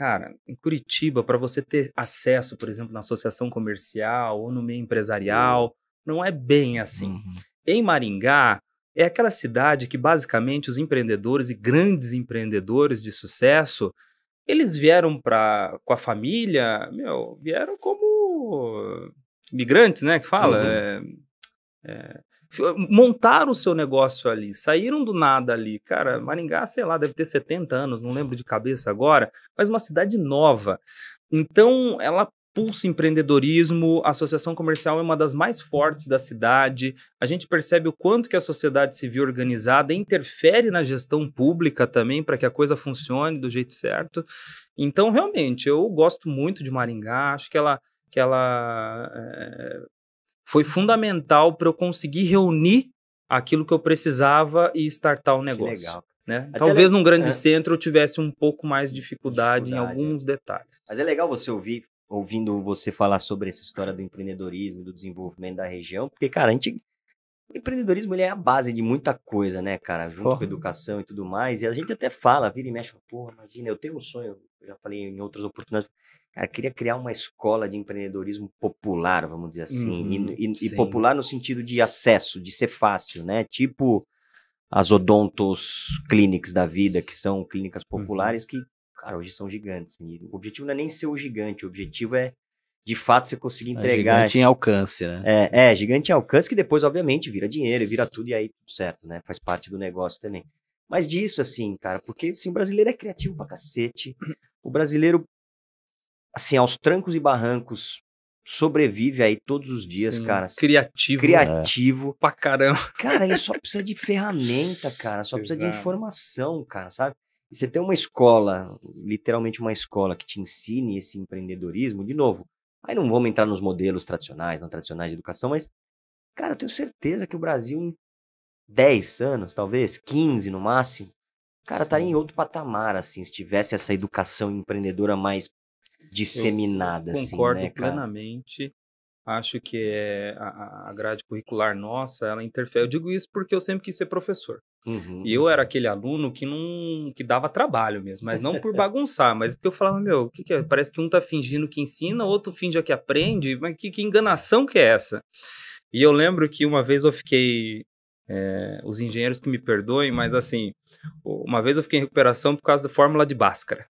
Cara, em Curitiba, para você ter acesso, por exemplo, na associação comercial ou no meio empresarial, não é bem assim. Uhum. Em Maringá, é aquela cidade que basicamente os empreendedores e grandes empreendedores de sucesso, eles vieram para com a família, meu, vieram como migrantes, né, que fala, uhum. é, é, eh, montaram o seu negócio ali, saíram do nada ali. Cara, Maringá, sei lá, deve ter 70 anos, não lembro de cabeça agora, mas uma cidade nova. Então, ela pulsa empreendedorismo, a associação comercial é uma das mais fortes da cidade. A gente percebe o quanto que a sociedade civil organizada interfere na gestão pública também para que a coisa funcione do jeito certo. Então, realmente, eu gosto muito de Maringá, acho que ela que ela eh, foi fundamental para eu conseguir reunir aquilo que eu precisava e startar o negócio. legal. Né? Talvez le... num grande é. centro eu tivesse um pouco mais de dificuldade, dificuldade em é. alguns é. detalhes. Mas é legal você ouvir, ouvindo você falar sobre essa história do empreendedorismo, do desenvolvimento da região, porque, cara, a gente, o empreendedorismo ele é a base de muita coisa, né, cara? Junto oh. com educação e tudo mais. E a gente até fala, vira e mexe, pô, imagina, eu tenho um sonho, eu já falei em outras oportunidades, cara, queria criar uma escola de empreendedorismo popular, vamos dizer assim, uhum, e, e, e, popular no sentido de acesso, de ser fácil, né? Tipo as odontos clinics da vida, que são clínicas uhum. populares uhum. que, cara, hoje são gigantes. E o objetivo não é nem ser o gigante, o objetivo é de fato você conseguir é entregar. É gigante em alcance, né? É, é, gigante em alcance que depois, obviamente, vira dinheiro, vira tudo e aí tudo certo, né? Faz parte do negócio também. Mas disso, assim, cara, porque assim, o brasileiro é criativo pra cacete, o brasileiro, assim, aos trancos e barrancos, sobrevive aí todos os dias, Sim, cara. Criativo. Né? Criativo. É. Pra caramba. Cara, ele só precisa de ferramenta, cara. Só Exato. precisa de informação, cara, sabe? E você tem uma escola, literalmente uma escola que te ensine esse empreendedorismo, de novo. Aí não vamos entrar nos modelos tradicionais, não tradicionais de educação, mas, cara, eu tenho certeza que o Brasil, em 10 anos, talvez, 15 no máximo, Cara, estaria tá em outro patamar, assim, se tivesse essa educação empreendedora mais disseminada. Eu assim, concordo assim, né, plenamente. Acho que é a, grade curricular nossa, ela interfere. Eu digo isso porque eu sempre quis ser professor. Uhum. E eu era uhum. aquele aluno que não que dava trabalho mesmo, mas não por bagunçar, mas porque eu falava, meu, o que, que, é? Parece que um tá fingindo que ensina, outro finge que aprende, mas que, que enganação que é essa? E eu lembro que uma vez eu fiquei é, os engenheiros que me perdoem, mas assim, uma vez eu fiquei em recuperação por causa da fórmula de Bhaskara.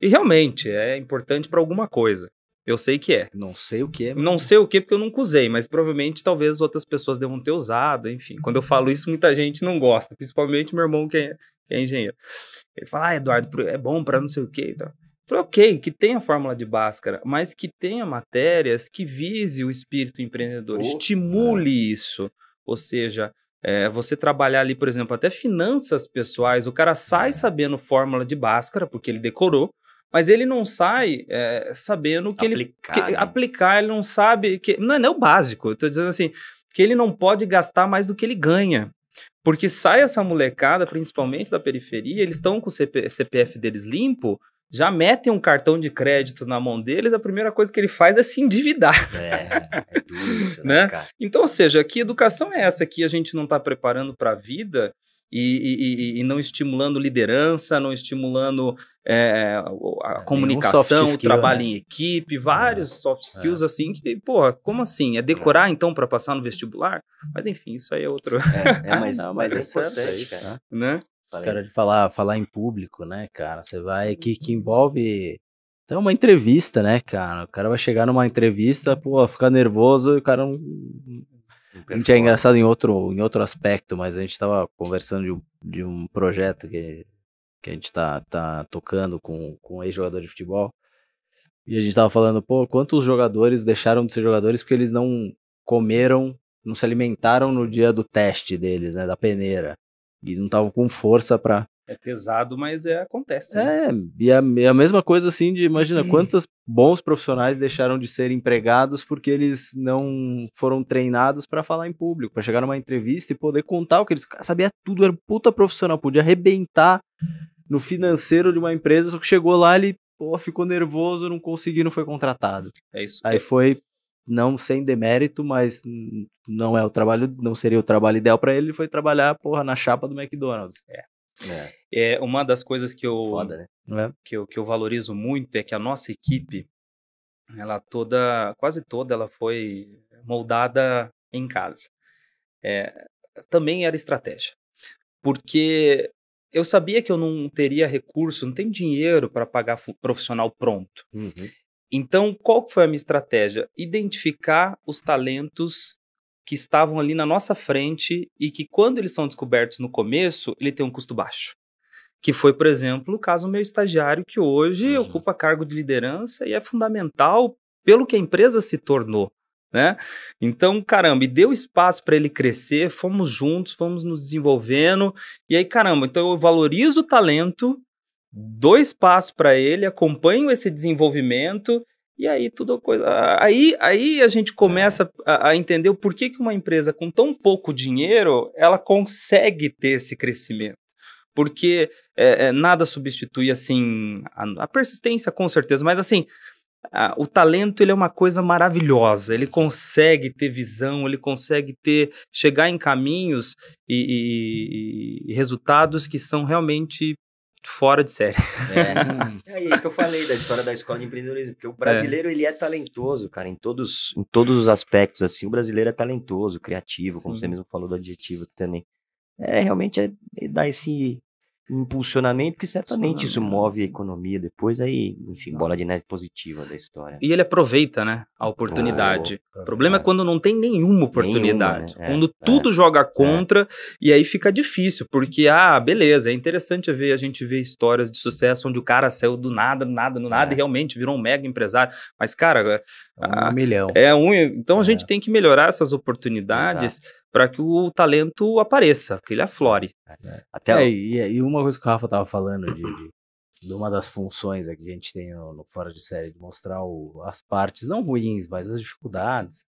E realmente é importante para alguma coisa. Eu sei que é. Não sei o que é. Não é. sei o que porque eu nunca usei, mas provavelmente talvez outras pessoas devam ter usado, enfim. Quando eu falo isso, muita gente não gosta, principalmente meu irmão que é, que é engenheiro. Ele fala, ah, Eduardo, é bom para não sei o que e Eu falei, ok, que tenha a fórmula de Bhaskara, mas que tenha matérias que vise o espírito empreendedor, estimule isso. Ou seja, é, você trabalhar ali, por exemplo, até finanças pessoais, o cara sai é. sabendo fórmula de Bhaskara, porque ele decorou, mas ele não sai é, sabendo que aplicar, ele. Que, Aplicar, ele não sabe. que Não é, o básico, eu tô dizendo assim, que ele não pode gastar mais do que ele ganha. Porque sai essa molecada, principalmente da periferia, eles estão com o CP, CPF deles limpo, já metem um cartão de crédito na mão deles, a primeira coisa que ele faz é se endividar. É, é isso, né? né? Então, ou seja, que educação é essa que a gente não está preparando para a vida e, e, e, não estimulando liderança, não estimulando é, a é, comunicação, skill, o trabalho né? em equipe, vários é, soft skills é. assim que, pô, como assim? É decorar então para passar no vestibular? Mas enfim, isso aí é outro. É, é mas, não, mas é, é importante, cara. Né? né? Falei. Cara, de falar, falar em público, né, cara? Você vai. Que, que uhum. envolve. Então, uma entrevista, né, cara? O cara vai chegar numa entrevista, uhum. pô, ficar nervoso e o cara não. A gente é engraçado em outro, em outro aspecto, mas a gente estava conversando de um, de um projeto que, que a gente tá, tá tocando com, com um ex-jogador de futebol. E a gente tava falando, pô, quantos jogadores deixaram de ser jogadores porque eles não comeram, não se alimentaram no dia do teste deles, né, da peneira e não estavam com força para é pesado, mas é, acontece. Né? É, e a, e a, mesma coisa assim de imagina quantos bons profissionais deixaram de ser empregados porque eles não foram treinados para falar em público, para chegar numa entrevista e poder contar o que eles sabia tudo, era um puta profissional, podia arrebentar no financeiro de uma empresa, só que chegou lá ele pô, ficou nervoso, não conseguiu, não foi contratado. É isso. Aí é foi não sem demérito, mas não é o trabalho, não seria o trabalho ideal para ele, ele foi trabalhar, porra, na chapa do McDonald's. É. É. é uma das coisas que eu, Foda, né? É. que eu que eu valorizo muito é que a nossa equipe ela toda quase toda ela foi moldada em casa é, também era estratégia porque eu sabia que eu não teria recurso não tem dinheiro para pagar profissional pronto uhum. Então, qual foi a minha estratégia? Identificar os talentos que estavam ali na nossa frente e que, quando eles são descobertos no começo, ele tem um custo baixo. Que foi, por exemplo, o caso do meu estagiário, que hoje uhum. ocupa cargo de liderança e é fundamental pelo que a empresa se tornou. Né? Então, caramba, e deu espaço para ele crescer, fomos juntos, fomos nos desenvolvendo, e aí, caramba, então eu valorizo o talento dou espaço para ele, acompanho esse desenvolvimento e aí tudo é coisa. Aí, aí a gente começa a, a, entender o porquê que uma empresa com tão pouco dinheiro ela consegue ter esse crescimento. Porque é, é, nada substitui assim a, a, persistência, com certeza, mas assim. A, o talento ele é uma coisa maravilhosa ele consegue ter visão ele consegue ter chegar em caminhos e, e, e resultados que são realmente fora de série. É. é isso que eu falei da história da escola de empreendedorismo, porque o é. brasileiro é. ele é talentoso, cara, em todos, em todos os aspectos assim, o brasileiro é talentoso, criativo, Sim. como você mesmo falou do adjetivo também. É, realmente é, é dar esse impulsionamento, que certamente isso move a economia depois, aí, enfim, bola de neve positiva da história. E ele aproveita, né, a oportunidade. Ah, é, o problema é. é quando não tem nenhuma oportunidade, nenhuma, né? É, quando é, tudo é, joga contra, e aí fica difícil, porque, ah, beleza, é interessante ver, a gente ver histórias de sucesso onde o cara saiu do nada, do nada, do nada, é. e realmente virou um mega empresário, mas, cara... Um ah, milhão. É um, então a gente tem que melhorar essas oportunidades... Exato para que o talento apareça, que ele aflore. É. Até é, e, e, uma coisa que o Rafa tava falando de, de, de uma das funções é que a gente tem no, no fora de série de mostrar o, as partes não ruins, mas as dificuldades.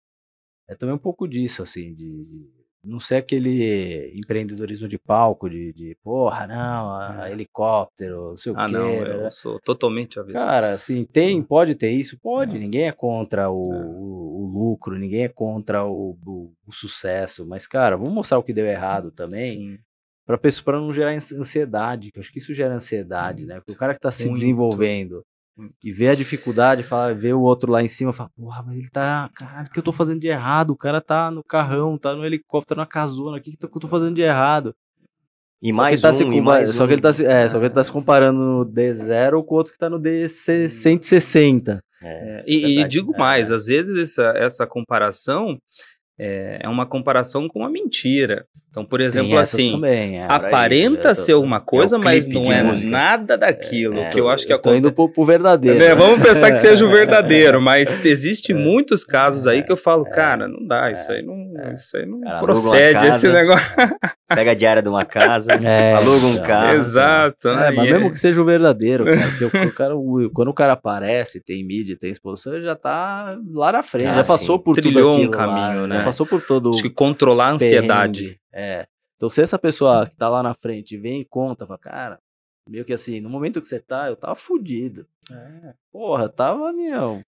É também um pouco disso assim de não ser aquele empreendedorismo de palco, de, de porra, não, a uhum. helicóptero, não sei ah, o quê. Ah, não, né, eu né". sou totalmente avesso. Cara, assim, tem, hum. pode ter isso? Pode, é. ninguém é contra o, é. o, o, lucro, ninguém é contra o, o, sucesso, mas, cara, vamos mostrar o que deu errado também. para pessoa para não gerar ansiedade, que eu acho que isso gera ansiedade, hum. né? Porque o cara que está se desenvolvendo, e ver a dificuldade, fala, ver o outro lá em cima, fala, porra, mas ele tá, caralho, o que eu tô fazendo de errado? O cara tá no carrão, tá no helicóptero, na casona, o que, que eu tô fazendo de errado? E só mais, tá um, e mais só um. que ele tá se, é, só que ele tá se comparando no D0 com o outro que tá no D 160 hum. é, é, é, e, e digo é mais, às vezes essa, essa comparação é, é uma comparação com uma mentira. Então, por exemplo, assim, também, é, aparenta isso, é, ser tô, alguma é coisa, é mas não é música. nada daquilo. É, que eu, eu acho que acontece. tô indo pro, pro verdadeiro. Né? Vamos pensar que seja o verdadeiro, mas existe muitos casos aí que eu falo, cara, não dá, isso aí não, isso aí não cara, procede casa, esse negócio. pega a diária de uma casa, aluga um carro. Exato. Né? mas mesmo que seja o verdadeiro, cara, o cara, quando o cara aparece, tem mídia, tem exposição, ele já tá lá na frente, ah, já passou por trilhou tudo aquilo, um caminho, lá, né? né? É. passou por todo. Acho que controlar a ansiedade. É. Então, se essa pessoa que tá lá na frente vem e conta, fala, cara, meio que assim, no momento que você tá, eu tava fudido. É. Porra, tava, meu,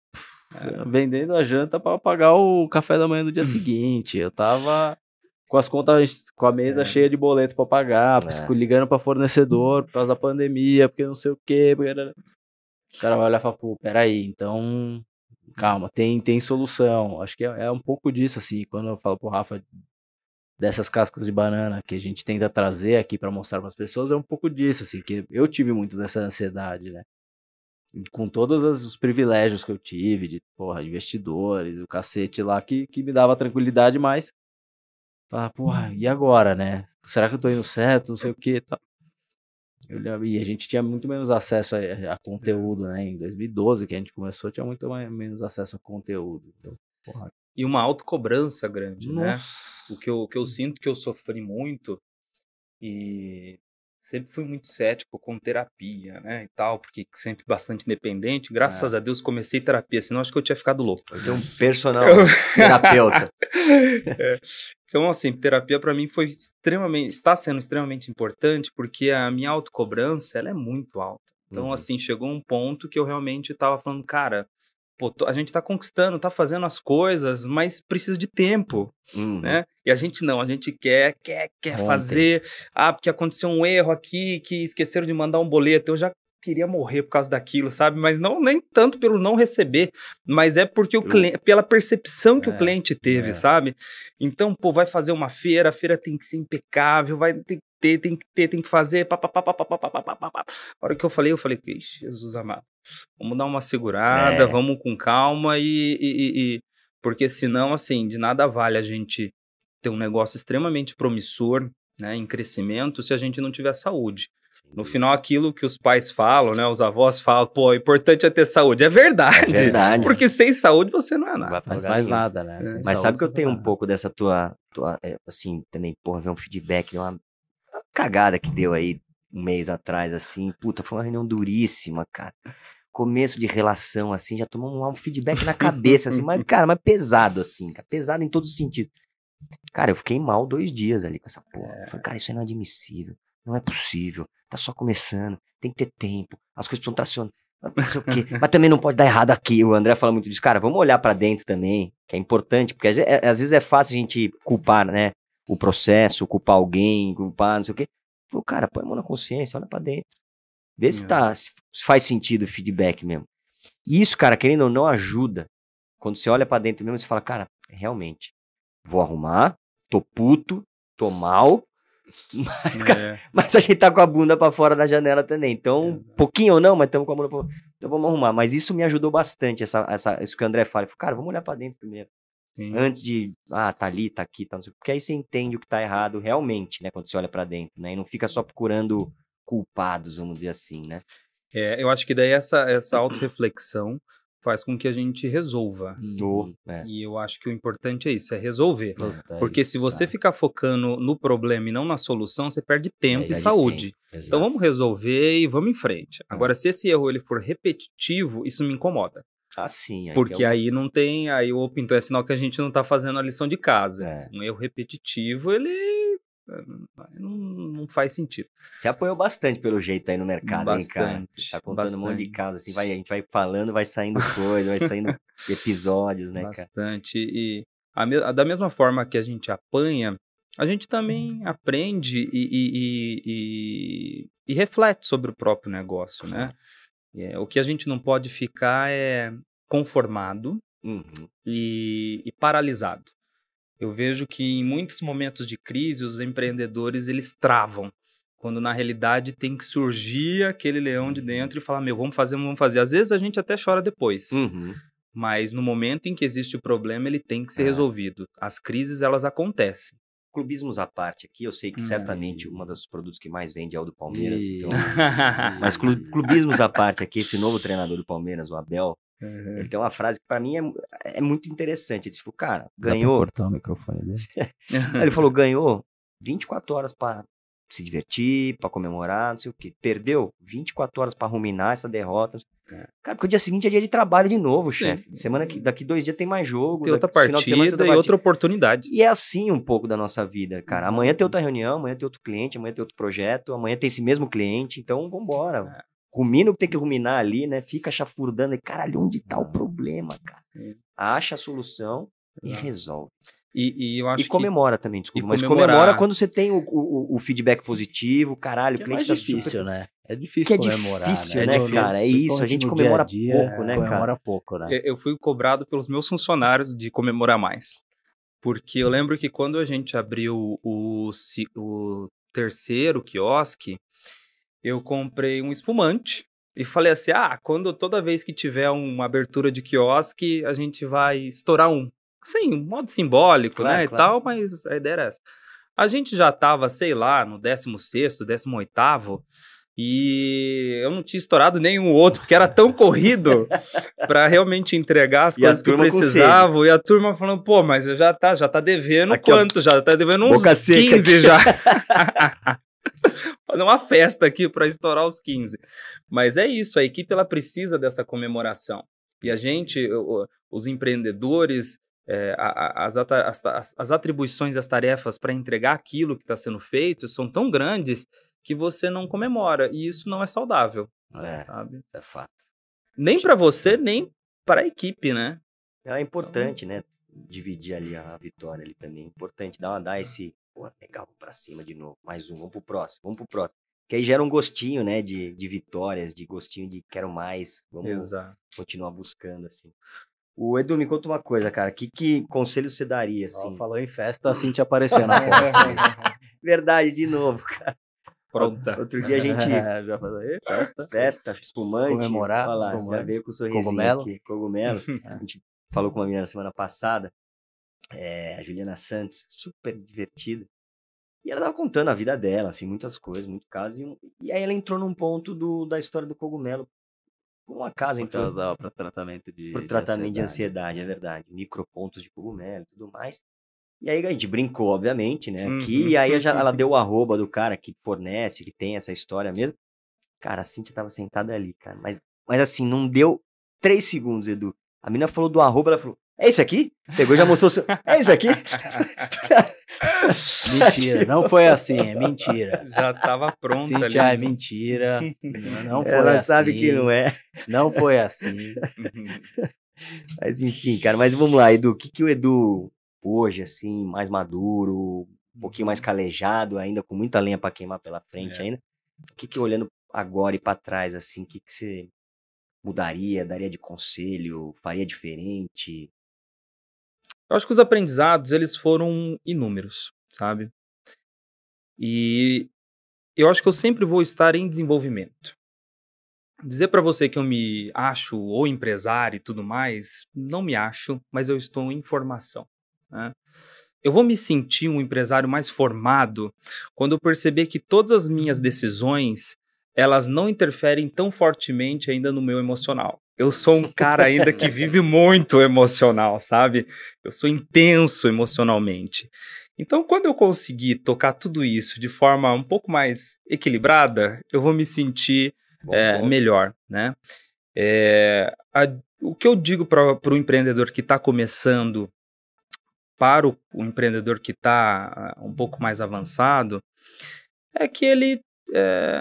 é. vendendo a janta para pagar o café da manhã do dia hum. seguinte. Eu tava com as contas, com a mesa é. cheia de boleto para pagar, é. ligando para fornecedor por causa da pandemia, porque não sei o quê. Porque... O cara vai olhar e fala, pô, peraí, então calma, tem, tem solução. Acho que é, é um pouco disso, assim, quando eu falo pro Rafa dessas cascas de banana que a gente tenta trazer aqui para mostrar para as pessoas, é um pouco disso, assim, que eu tive muito dessa ansiedade, né? Com todos os privilégios que eu tive, de, porra, investidores, o cacete lá, que, que me dava tranquilidade, mas falar, porra, e agora, né? Será que eu tô indo certo? Não sei o que. Tal. Eu, e a gente tinha muito menos acesso a, eh, a, conteúdo, né? Em 2012, que a gente começou, tinha muito mais, menos acesso a conteúdo. Então, porra. E uma autocobrança grande, né? Nossa. né? O que, eu, o que eu sinto que eu sofri muito, e sempre fui muito cético com terapia, né, e tal, porque sempre bastante independente. Graças é. a Deus comecei terapia, senão acho que eu tinha ficado louco. Eu tenho um personal terapeuta. é. Então, assim, terapia para mim foi extremamente, está sendo extremamente importante, porque a minha autocobrança, ela é muito alta. Então, uhum. assim, chegou um ponto que eu realmente estava falando, cara, pô, a gente está conquistando, está fazendo as coisas, mas precisa de tempo, né? uhum. né? E a gente não, a gente quer, quer, quer Ontem. fazer. Ah, porque aconteceu um erro aqui, que esqueceram de mandar um boleto. Eu já queria morrer por causa daquilo, sabe? Mas não nem tanto pelo não receber, mas é porque o cliente, pela percepção que é, o cliente teve, é. sabe? Então, pô, vai fazer uma feira, a feira tem que ser impecável, vai ter que ter, tem que ter, tem que fazer, papapá, papapá, papapá. A hora que eu falei, eu falei, Jesus amado vamos dar uma segurada, é. vamos com calma e, e, e, Porque senão, assim, de nada vale a gente ter um negócio extremamente promissor, né, em crescimento, se a gente não tiver saúde. No final, aquilo que os pais falam, né? Os avós falam, pô, o é importante é ter saúde. É verdade. É verdade. Porque sem saúde você não é nada. Não faz mais nada, né? É. Mas sabe que eu tenho um pouco dessa tua, tua eh, assim, também, porra, ver um feedback, né, uma cagada que deu aí um mês atrás, assim. Puta, foi uma reunião duríssima, cara começo de relação, assim, já tomou um, um feedback na cabeça, assim, mas, cara, mas pesado, assim, pesado em todos os sentidos. Cara, eu fiquei mal dois dias ali com essa porra. É. falei, cara, isso é inadmissível, não é possível, tá só começando, tem que ter tempo, as coisas precisam tracionar. Mas também não pode dar errado aqui. O André fala muito disso. Cara, vamos olhar para dentro também, que é importante, porque às vezes, é, às vezes, é, fácil a gente culpar, né? O processo, culpar alguém, culpar não sei o quê. Falou, cara, põe a mão na consciência, olha para dentro. Vê se, é. tá, se faz sentido o feedback mesmo. E isso, cara, querendo ou não, ajuda. Quando você olha para dentro mesmo, você fala, cara, realmente, vou arrumar, tô puto, tô mal, mas, é. cara, mas a gente tá com a bunda para fora da janela também. Então, é. pouquinho ou não, mas estamos com a bunda pra... Então vamos arrumar. Mas isso me ajudou bastante, essa, essa, isso que o André fala. Eu cara, vamos olhar para dentro primeiro. Sim. Antes de, ah, tá ali, tá aqui, tá não sei Porque aí você entende o que tá errado realmente, né? Quando você olha para dentro, né? E não fica só procurando culpados, vamos dizer assim, né? É, eu acho que daí essa, essa autorreflexão faz com que a gente resolva. Uhum. uhum. É. E eu acho que o importante é isso, é resolver. Puta é Porque isso, se você cara. ficar focando no problema e não na solução, você perde é, tempo é, e saúde. Então vamos resolver e vamos em frente. É. Agora, se esse erro ele for repetitivo, isso me incomoda. Assim, ah, Porque é um... aí não tem. Aí o então pintor é sinal que a gente não está fazendo a lição de casa. É. Um erro repetitivo, ele é, não, não, faz sentido. Você apoiou bastante, pelo jeito, aí no mercado, bastante, hein, cara? Você tá contando bastante. um monte de casos, assim, vai, a gente vai falando, vai saindo coisa, vai saindo episódios, né, bastante. cara? Bastante. E a, da mesma forma que a gente apanha, a gente também uhum. aprende e, e, e, e reflete sobre o próprio negócio, né? É, o que a gente não pode ficar é conformado uhum. e paralisado. Eu vejo que em muitos momentos de crise os empreendedores eles travam, quando na realidade tem que surgir aquele leão de uhum. dentro e falar meu vamos fazer, vamos fazer. Às vezes a gente até chora depois. Uhum. Mas no momento em que existe o problema, ele tem que ser é. resolvido. As crises, elas acontecem clubismos à parte aqui, eu sei que hum. certamente um uhum. dos produtos que mais vende é o do Palmeiras. E... Então... mas clubismos à parte aqui, esse novo treinador do Palmeiras, o Abel, Uhum. Ele tem uma frase que para mim é, é, muito interessante. Ele falou, cara, ganhou. o microfone dele. ele falou, ganhou 24 horas para se divertir, para comemorar, não sei o quê. Perdeu 24 horas para ruminar essa derrota. É. Cara, porque o dia seguinte é dia de trabalho de novo, chefe. Semana que daqui dois dias tem mais jogo. Tem outra partida final de semana, tem e outra oportunidade. E é assim um pouco da nossa vida, cara. Exatamente. Amanhã tem outra reunião, amanhã tem outro cliente, amanhã tem outro projeto, amanhã tem esse mesmo cliente. Então, vambora. É rumina o que tem que ruminar ali, né? Fica chafurdando e, caralho, onde tá o ah, problema, cara? Sim. Acha a solução e resolve. E, e, eu acho e comemora que... também, desculpa, mas comemora quando você tem o, o, o feedback positivo, caralho, que o é cliente é mais tá difícil, super... né? É difícil que é comemorar, né? difícil, é né, né cara? É isso, a gente comemora dia dia, pouco, né, comemora cara? Comemora pouco, né? Eu, eu fui cobrado pelos meus funcionários de comemorar mais. Porque eu lembro que quando a gente abriu o, o terceiro quiosque, eu comprei um espumante e falei assim: ah, quando toda vez que tiver uma abertura de quiosque, a gente vai estourar um. Assim, um modo simbólico, claro, né? Claro. E tal, mas a ideia era essa. A gente já estava sei lá, no 16, 18. E eu não tinha estourado nenhum outro, porque era tão corrido para realmente entregar as coisas que precisavam. E a turma falando, pô, mas eu já tá, já tá devendo Aqui, quanto? Ó, já tá devendo uns 15 já. fazer uma festa aqui para estourar os 15. Mas é isso, a equipe ela precisa dessa comemoração. E a gente, os empreendedores, é, as, as, as, atribuições, as tarefas para entregar aquilo que está sendo feito são tão grandes que você não comemora. E isso não é saudável. É, sabe? é fato. Nem para você, nem para a equipe, né? É importante, então, né? Dividir ali a vitória ali também. É importante dar, dar esse, Pô, legal, vamos pra cima de novo. Mais um, vamos pro próximo, vamos pro próximo. Que aí gera um gostinho, né, de, de vitórias, de gostinho de quero mais. Vamos Exato. continuar buscando, assim. O Edu, me conta uma coisa, cara. Que, que conselho você daria, assim? falou em festa, assim te aparecendo. Verdade, de novo, cara. Pronta. Outro dia a gente. já faz aí? Festa. Festa, espumante. Comemorar, lá, espumante. Já veio com o um sorrisinho Cogumelo. aqui. Cogumelo. a gente falou com uma menina semana passada é, a Juliana Santos, super divertida. E ela tava contando a vida dela, assim, muitas coisas, muito caso. E, um, e aí ela entrou num ponto do, da história do cogumelo. Por um acaso, então. usava para tratamento de. Por tratamento de ansiedade. de ansiedade, é, é verdade. Micropontos de cogumelo e tudo mais. E aí a gente brincou, obviamente, né? Uhum. e aí já, ela deu o arroba do cara que fornece, que tem essa história mesmo. Cara, a Cintia tava sentada ali, cara. Mas, mas assim, não deu três segundos, Edu. A menina falou do arroba, ela falou, é esse aqui? Pegou e já mostrou. Seu... É esse aqui? mentira, não foi assim, é mentira. Já estava pronto Cíntia, ali. é mentira. Não foi Ela assim. sabe que assim. não é. Não foi assim. Uhum. mas enfim, cara, mas vamos lá, Edu. O que, que o Edu, hoje, assim, mais maduro, um pouquinho mais uhum. calejado ainda, com muita lenha para queimar pela frente é. ainda, o que, que olhando agora e para trás, assim, o que, que você mudaria, daria de conselho, faria diferente? Eu acho que os aprendizados, eles foram inúmeros, sabe? E eu acho que eu sempre vou estar em desenvolvimento. Dizer para você que eu me acho ou empresário e tudo mais, não me acho, mas eu estou em formação. Né? Eu vou me sentir um empresário mais formado quando eu perceber que todas as minhas decisões elas não interferem tão fortemente ainda no meu emocional. Eu sou um cara ainda que vive muito emocional, sabe? Eu sou intenso emocionalmente. Então, quando eu conseguir tocar tudo isso de forma um pouco mais equilibrada, eu vou me sentir bom, é, bom. melhor, né? É, a, o que eu digo para o empreendedor que está começando, para o, o empreendedor que está um pouco mais avançado, é que ele é,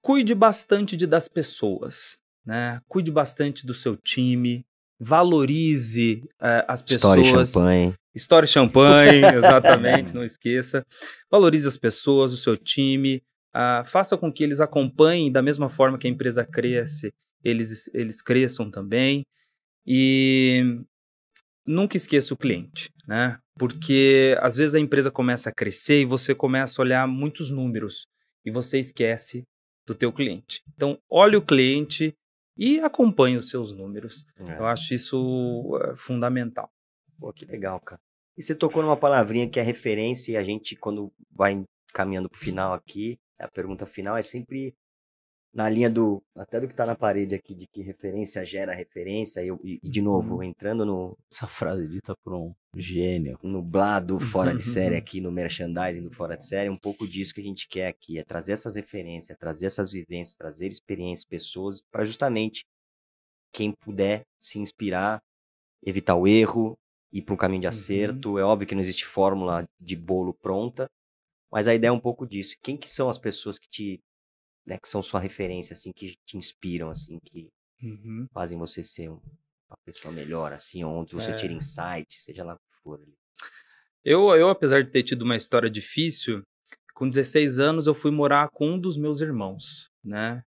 cuide bastante de, das pessoas né? Cuide bastante do seu time, valorize uh, as pessoas. História champanhe. História champanhe, exatamente, não esqueça. Valorize as pessoas, o seu time, uh, faça com que eles acompanhem da mesma forma que a empresa cresce, eles, eles cresçam também. E nunca esqueça o cliente, né? Porque às vezes a empresa começa a crescer e você começa a olhar muitos números e você esquece do teu cliente. Então, olhe o cliente, e acompanhe os seus números. É. Eu acho isso eh, fundamental. Pô, que legal, cara. E você tocou numa palavrinha que é referência e a gente, quando vai caminhando para o final aqui, a pergunta final é sempre na linha do até do que está na parede aqui de que referência gera referência e, e de novo uhum. entrando no essa frase dita por um gênio nublado fora de série aqui no merchandising do fora de série é um pouco disso que a gente quer aqui é trazer essas referências trazer essas vivências trazer experiências pessoas para justamente quem puder se inspirar evitar o erro ir para um caminho de uhum. acerto uhum. é óbvio que não existe fórmula de bolo pronta mas a ideia é um pouco disso quem que são as pessoas que te né, que são sua referência, assim, que te inspiram, assim, que uhum. fazem você ser uma pessoa melhor, assim, onde você é. tira insight, seja lá o que for. Eu, eu, apesar de ter tido uma história difícil, com 16 anos eu fui morar com um dos meus irmãos, né,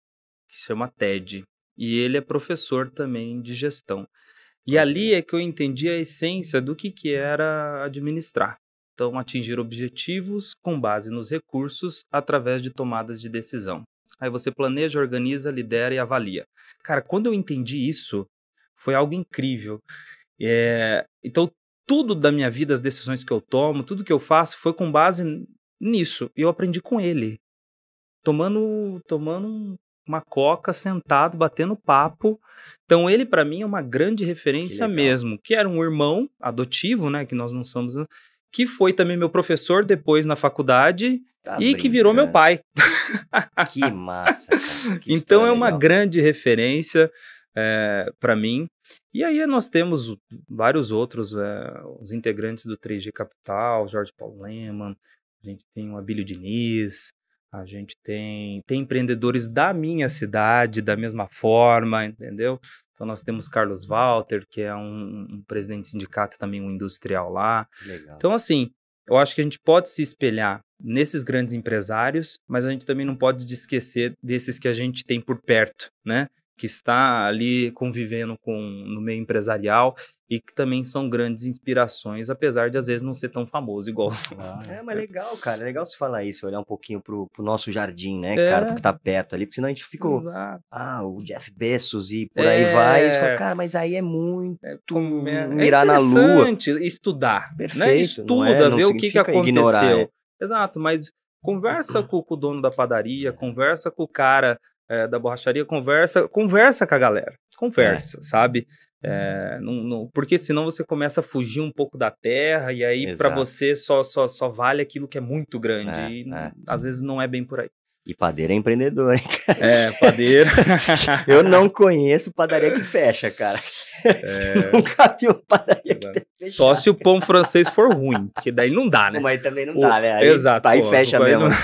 que se chama Ted, e ele é professor também de gestão. E ali é que eu entendi a essência do que, que era administrar. Então, atingir objetivos com base nos recursos através de tomadas de decisão. Aí você planeja, organiza, lidera e avalia. Cara, quando eu entendi isso, foi algo incrível. É... Então, tudo da minha vida, as decisões que eu tomo, tudo que eu faço foi com base nisso. E eu aprendi com ele. Tomando, tomando uma coca, sentado, batendo papo. Então ele para mim é uma grande referência que mesmo, que era um irmão adotivo, né, que nós não somos, né, que foi também meu professor depois na faculdade tá e brincando. que virou meu pai. Que massa! Cara, que então é uma legal. grande referência é, eh, para mim. E aí nós temos vários outros, é, os integrantes do 3G Capital, Jorge Paulo Leman, a gente tem o Abílio Diniz, a gente tem, tem empreendedores da minha cidade, da mesma forma, entendeu? Então nós temos Carlos Walter, que é um, um presidente de sindicato, também um industrial lá. Legal. Então, assim, eu acho que a gente pode se espelhar nesses grandes empresários, mas a gente também não pode esquecer desses que a gente tem por perto, né? que está ali convivendo com no meio empresarial e que também são grandes inspirações, apesar de às vezes não ser tão famoso igual ah, É, mas né? legal, cara, é legal se falar isso, olhar um pouquinho pro, pro nosso jardim, né, é. cara, porque tá perto ali, porque senão a gente ficou ah, o Jeff Bezos e por é. aí vai, e você fala, cara, mas aí é muito é, como, é, é mirar na lua. estudar, né? Perfeito, né? estuda, é, não não o que, que aconteceu. Ignorar, é. Exato, mas conversa com, com o dono da padaria, conversa com o cara é, da borracharia, conversa, conversa com a galera. Conversa, é. sabe? É, uhum. não, não, porque senão você começa a fugir um pouco da terra e aí para você só, só, só vale aquilo que é muito grande. É, e é. às vezes não é bem por aí. E padeiro é empreendedor, hein, É, padeiro. eu não conheço padaria que fecha, cara. É... Nunca vi uma padaria que fecha. Só se o pão francês for ruim, porque daí não dá, né? Mas também não o... dá, né? Aí, Exato. Aí pô, fecha mesmo. não...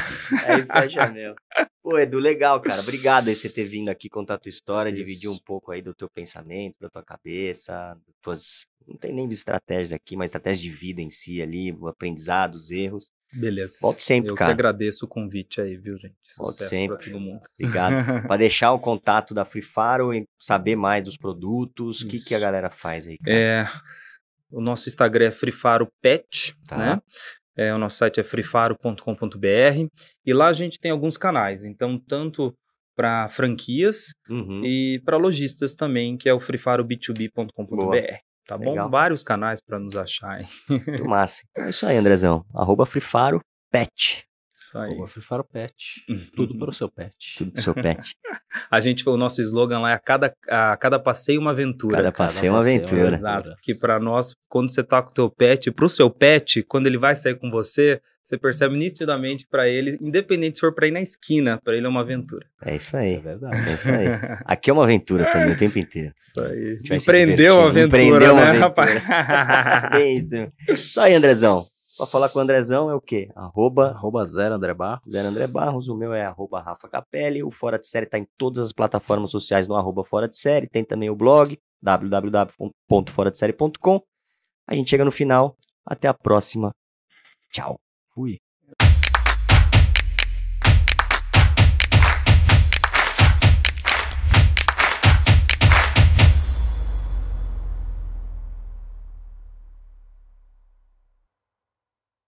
aí fecha mesmo. Pô, Edu, legal, cara. Obrigado aí você ter vindo aqui contar a tua história, Isso. dividir um pouco aí do teu pensamento, da tua cabeça, das tuas. Não tem nem de estratégias aqui, mas estratégias de vida em si ali, o aprendizado, os erros. Beleza. Volte sempre, Eu cara. Eu que agradeço o convite aí, viu, gente? Sucesso Volte sempre. pra todo mundo. Obrigado. para deixar o contato da Free Faro e saber mais dos produtos, o que, que a galera faz aí, cara? É, o nosso Instagram é Pet, tá. né? É, o nosso site é freefaro.com.br e lá a gente tem alguns canais. Então, tanto para franquias uhum. e para lojistas também, que é o freefaro 2 bcombr Tá bom? Legal. Vários canais para nos achar. Hein? Muito massa. Então é isso aí, Andrezão. Arroba Pet. Isso aí. Como Free Fire é Pet. Uhum. Tudo para o seu pet. Tudo para o seu pet. a gente, o nosso slogan lá é a cada, a cada passeio uma aventura. Cada passeio, é cada é uma aventura. aventura. Exato. Porque para nós, quando você tá com o teu pet, para o seu pet, quando ele vai sair com você, você percebe nitidamente para ele, independente se for para ir na esquina, para ele é uma aventura. É isso aí. Isso é verdade. É isso aí. Aqui é uma aventura mim o tempo inteiro. Isso aí. Empreendeu uma aventura, Empreendeu uma né, aventura. rapaz? é isso. Isso aí, Andrezão. Para falar com o Andrezão é o quê? Arroba, arroba zero André Barros. Zero André Barros. O meu é arroba Rafa Capelli. O Fora de Série está em todas as plataformas sociais no arroba Fora de Série. Tem também o blog www.foradesérie.com. A gente chega no final. Até a próxima. Tchau. Fui.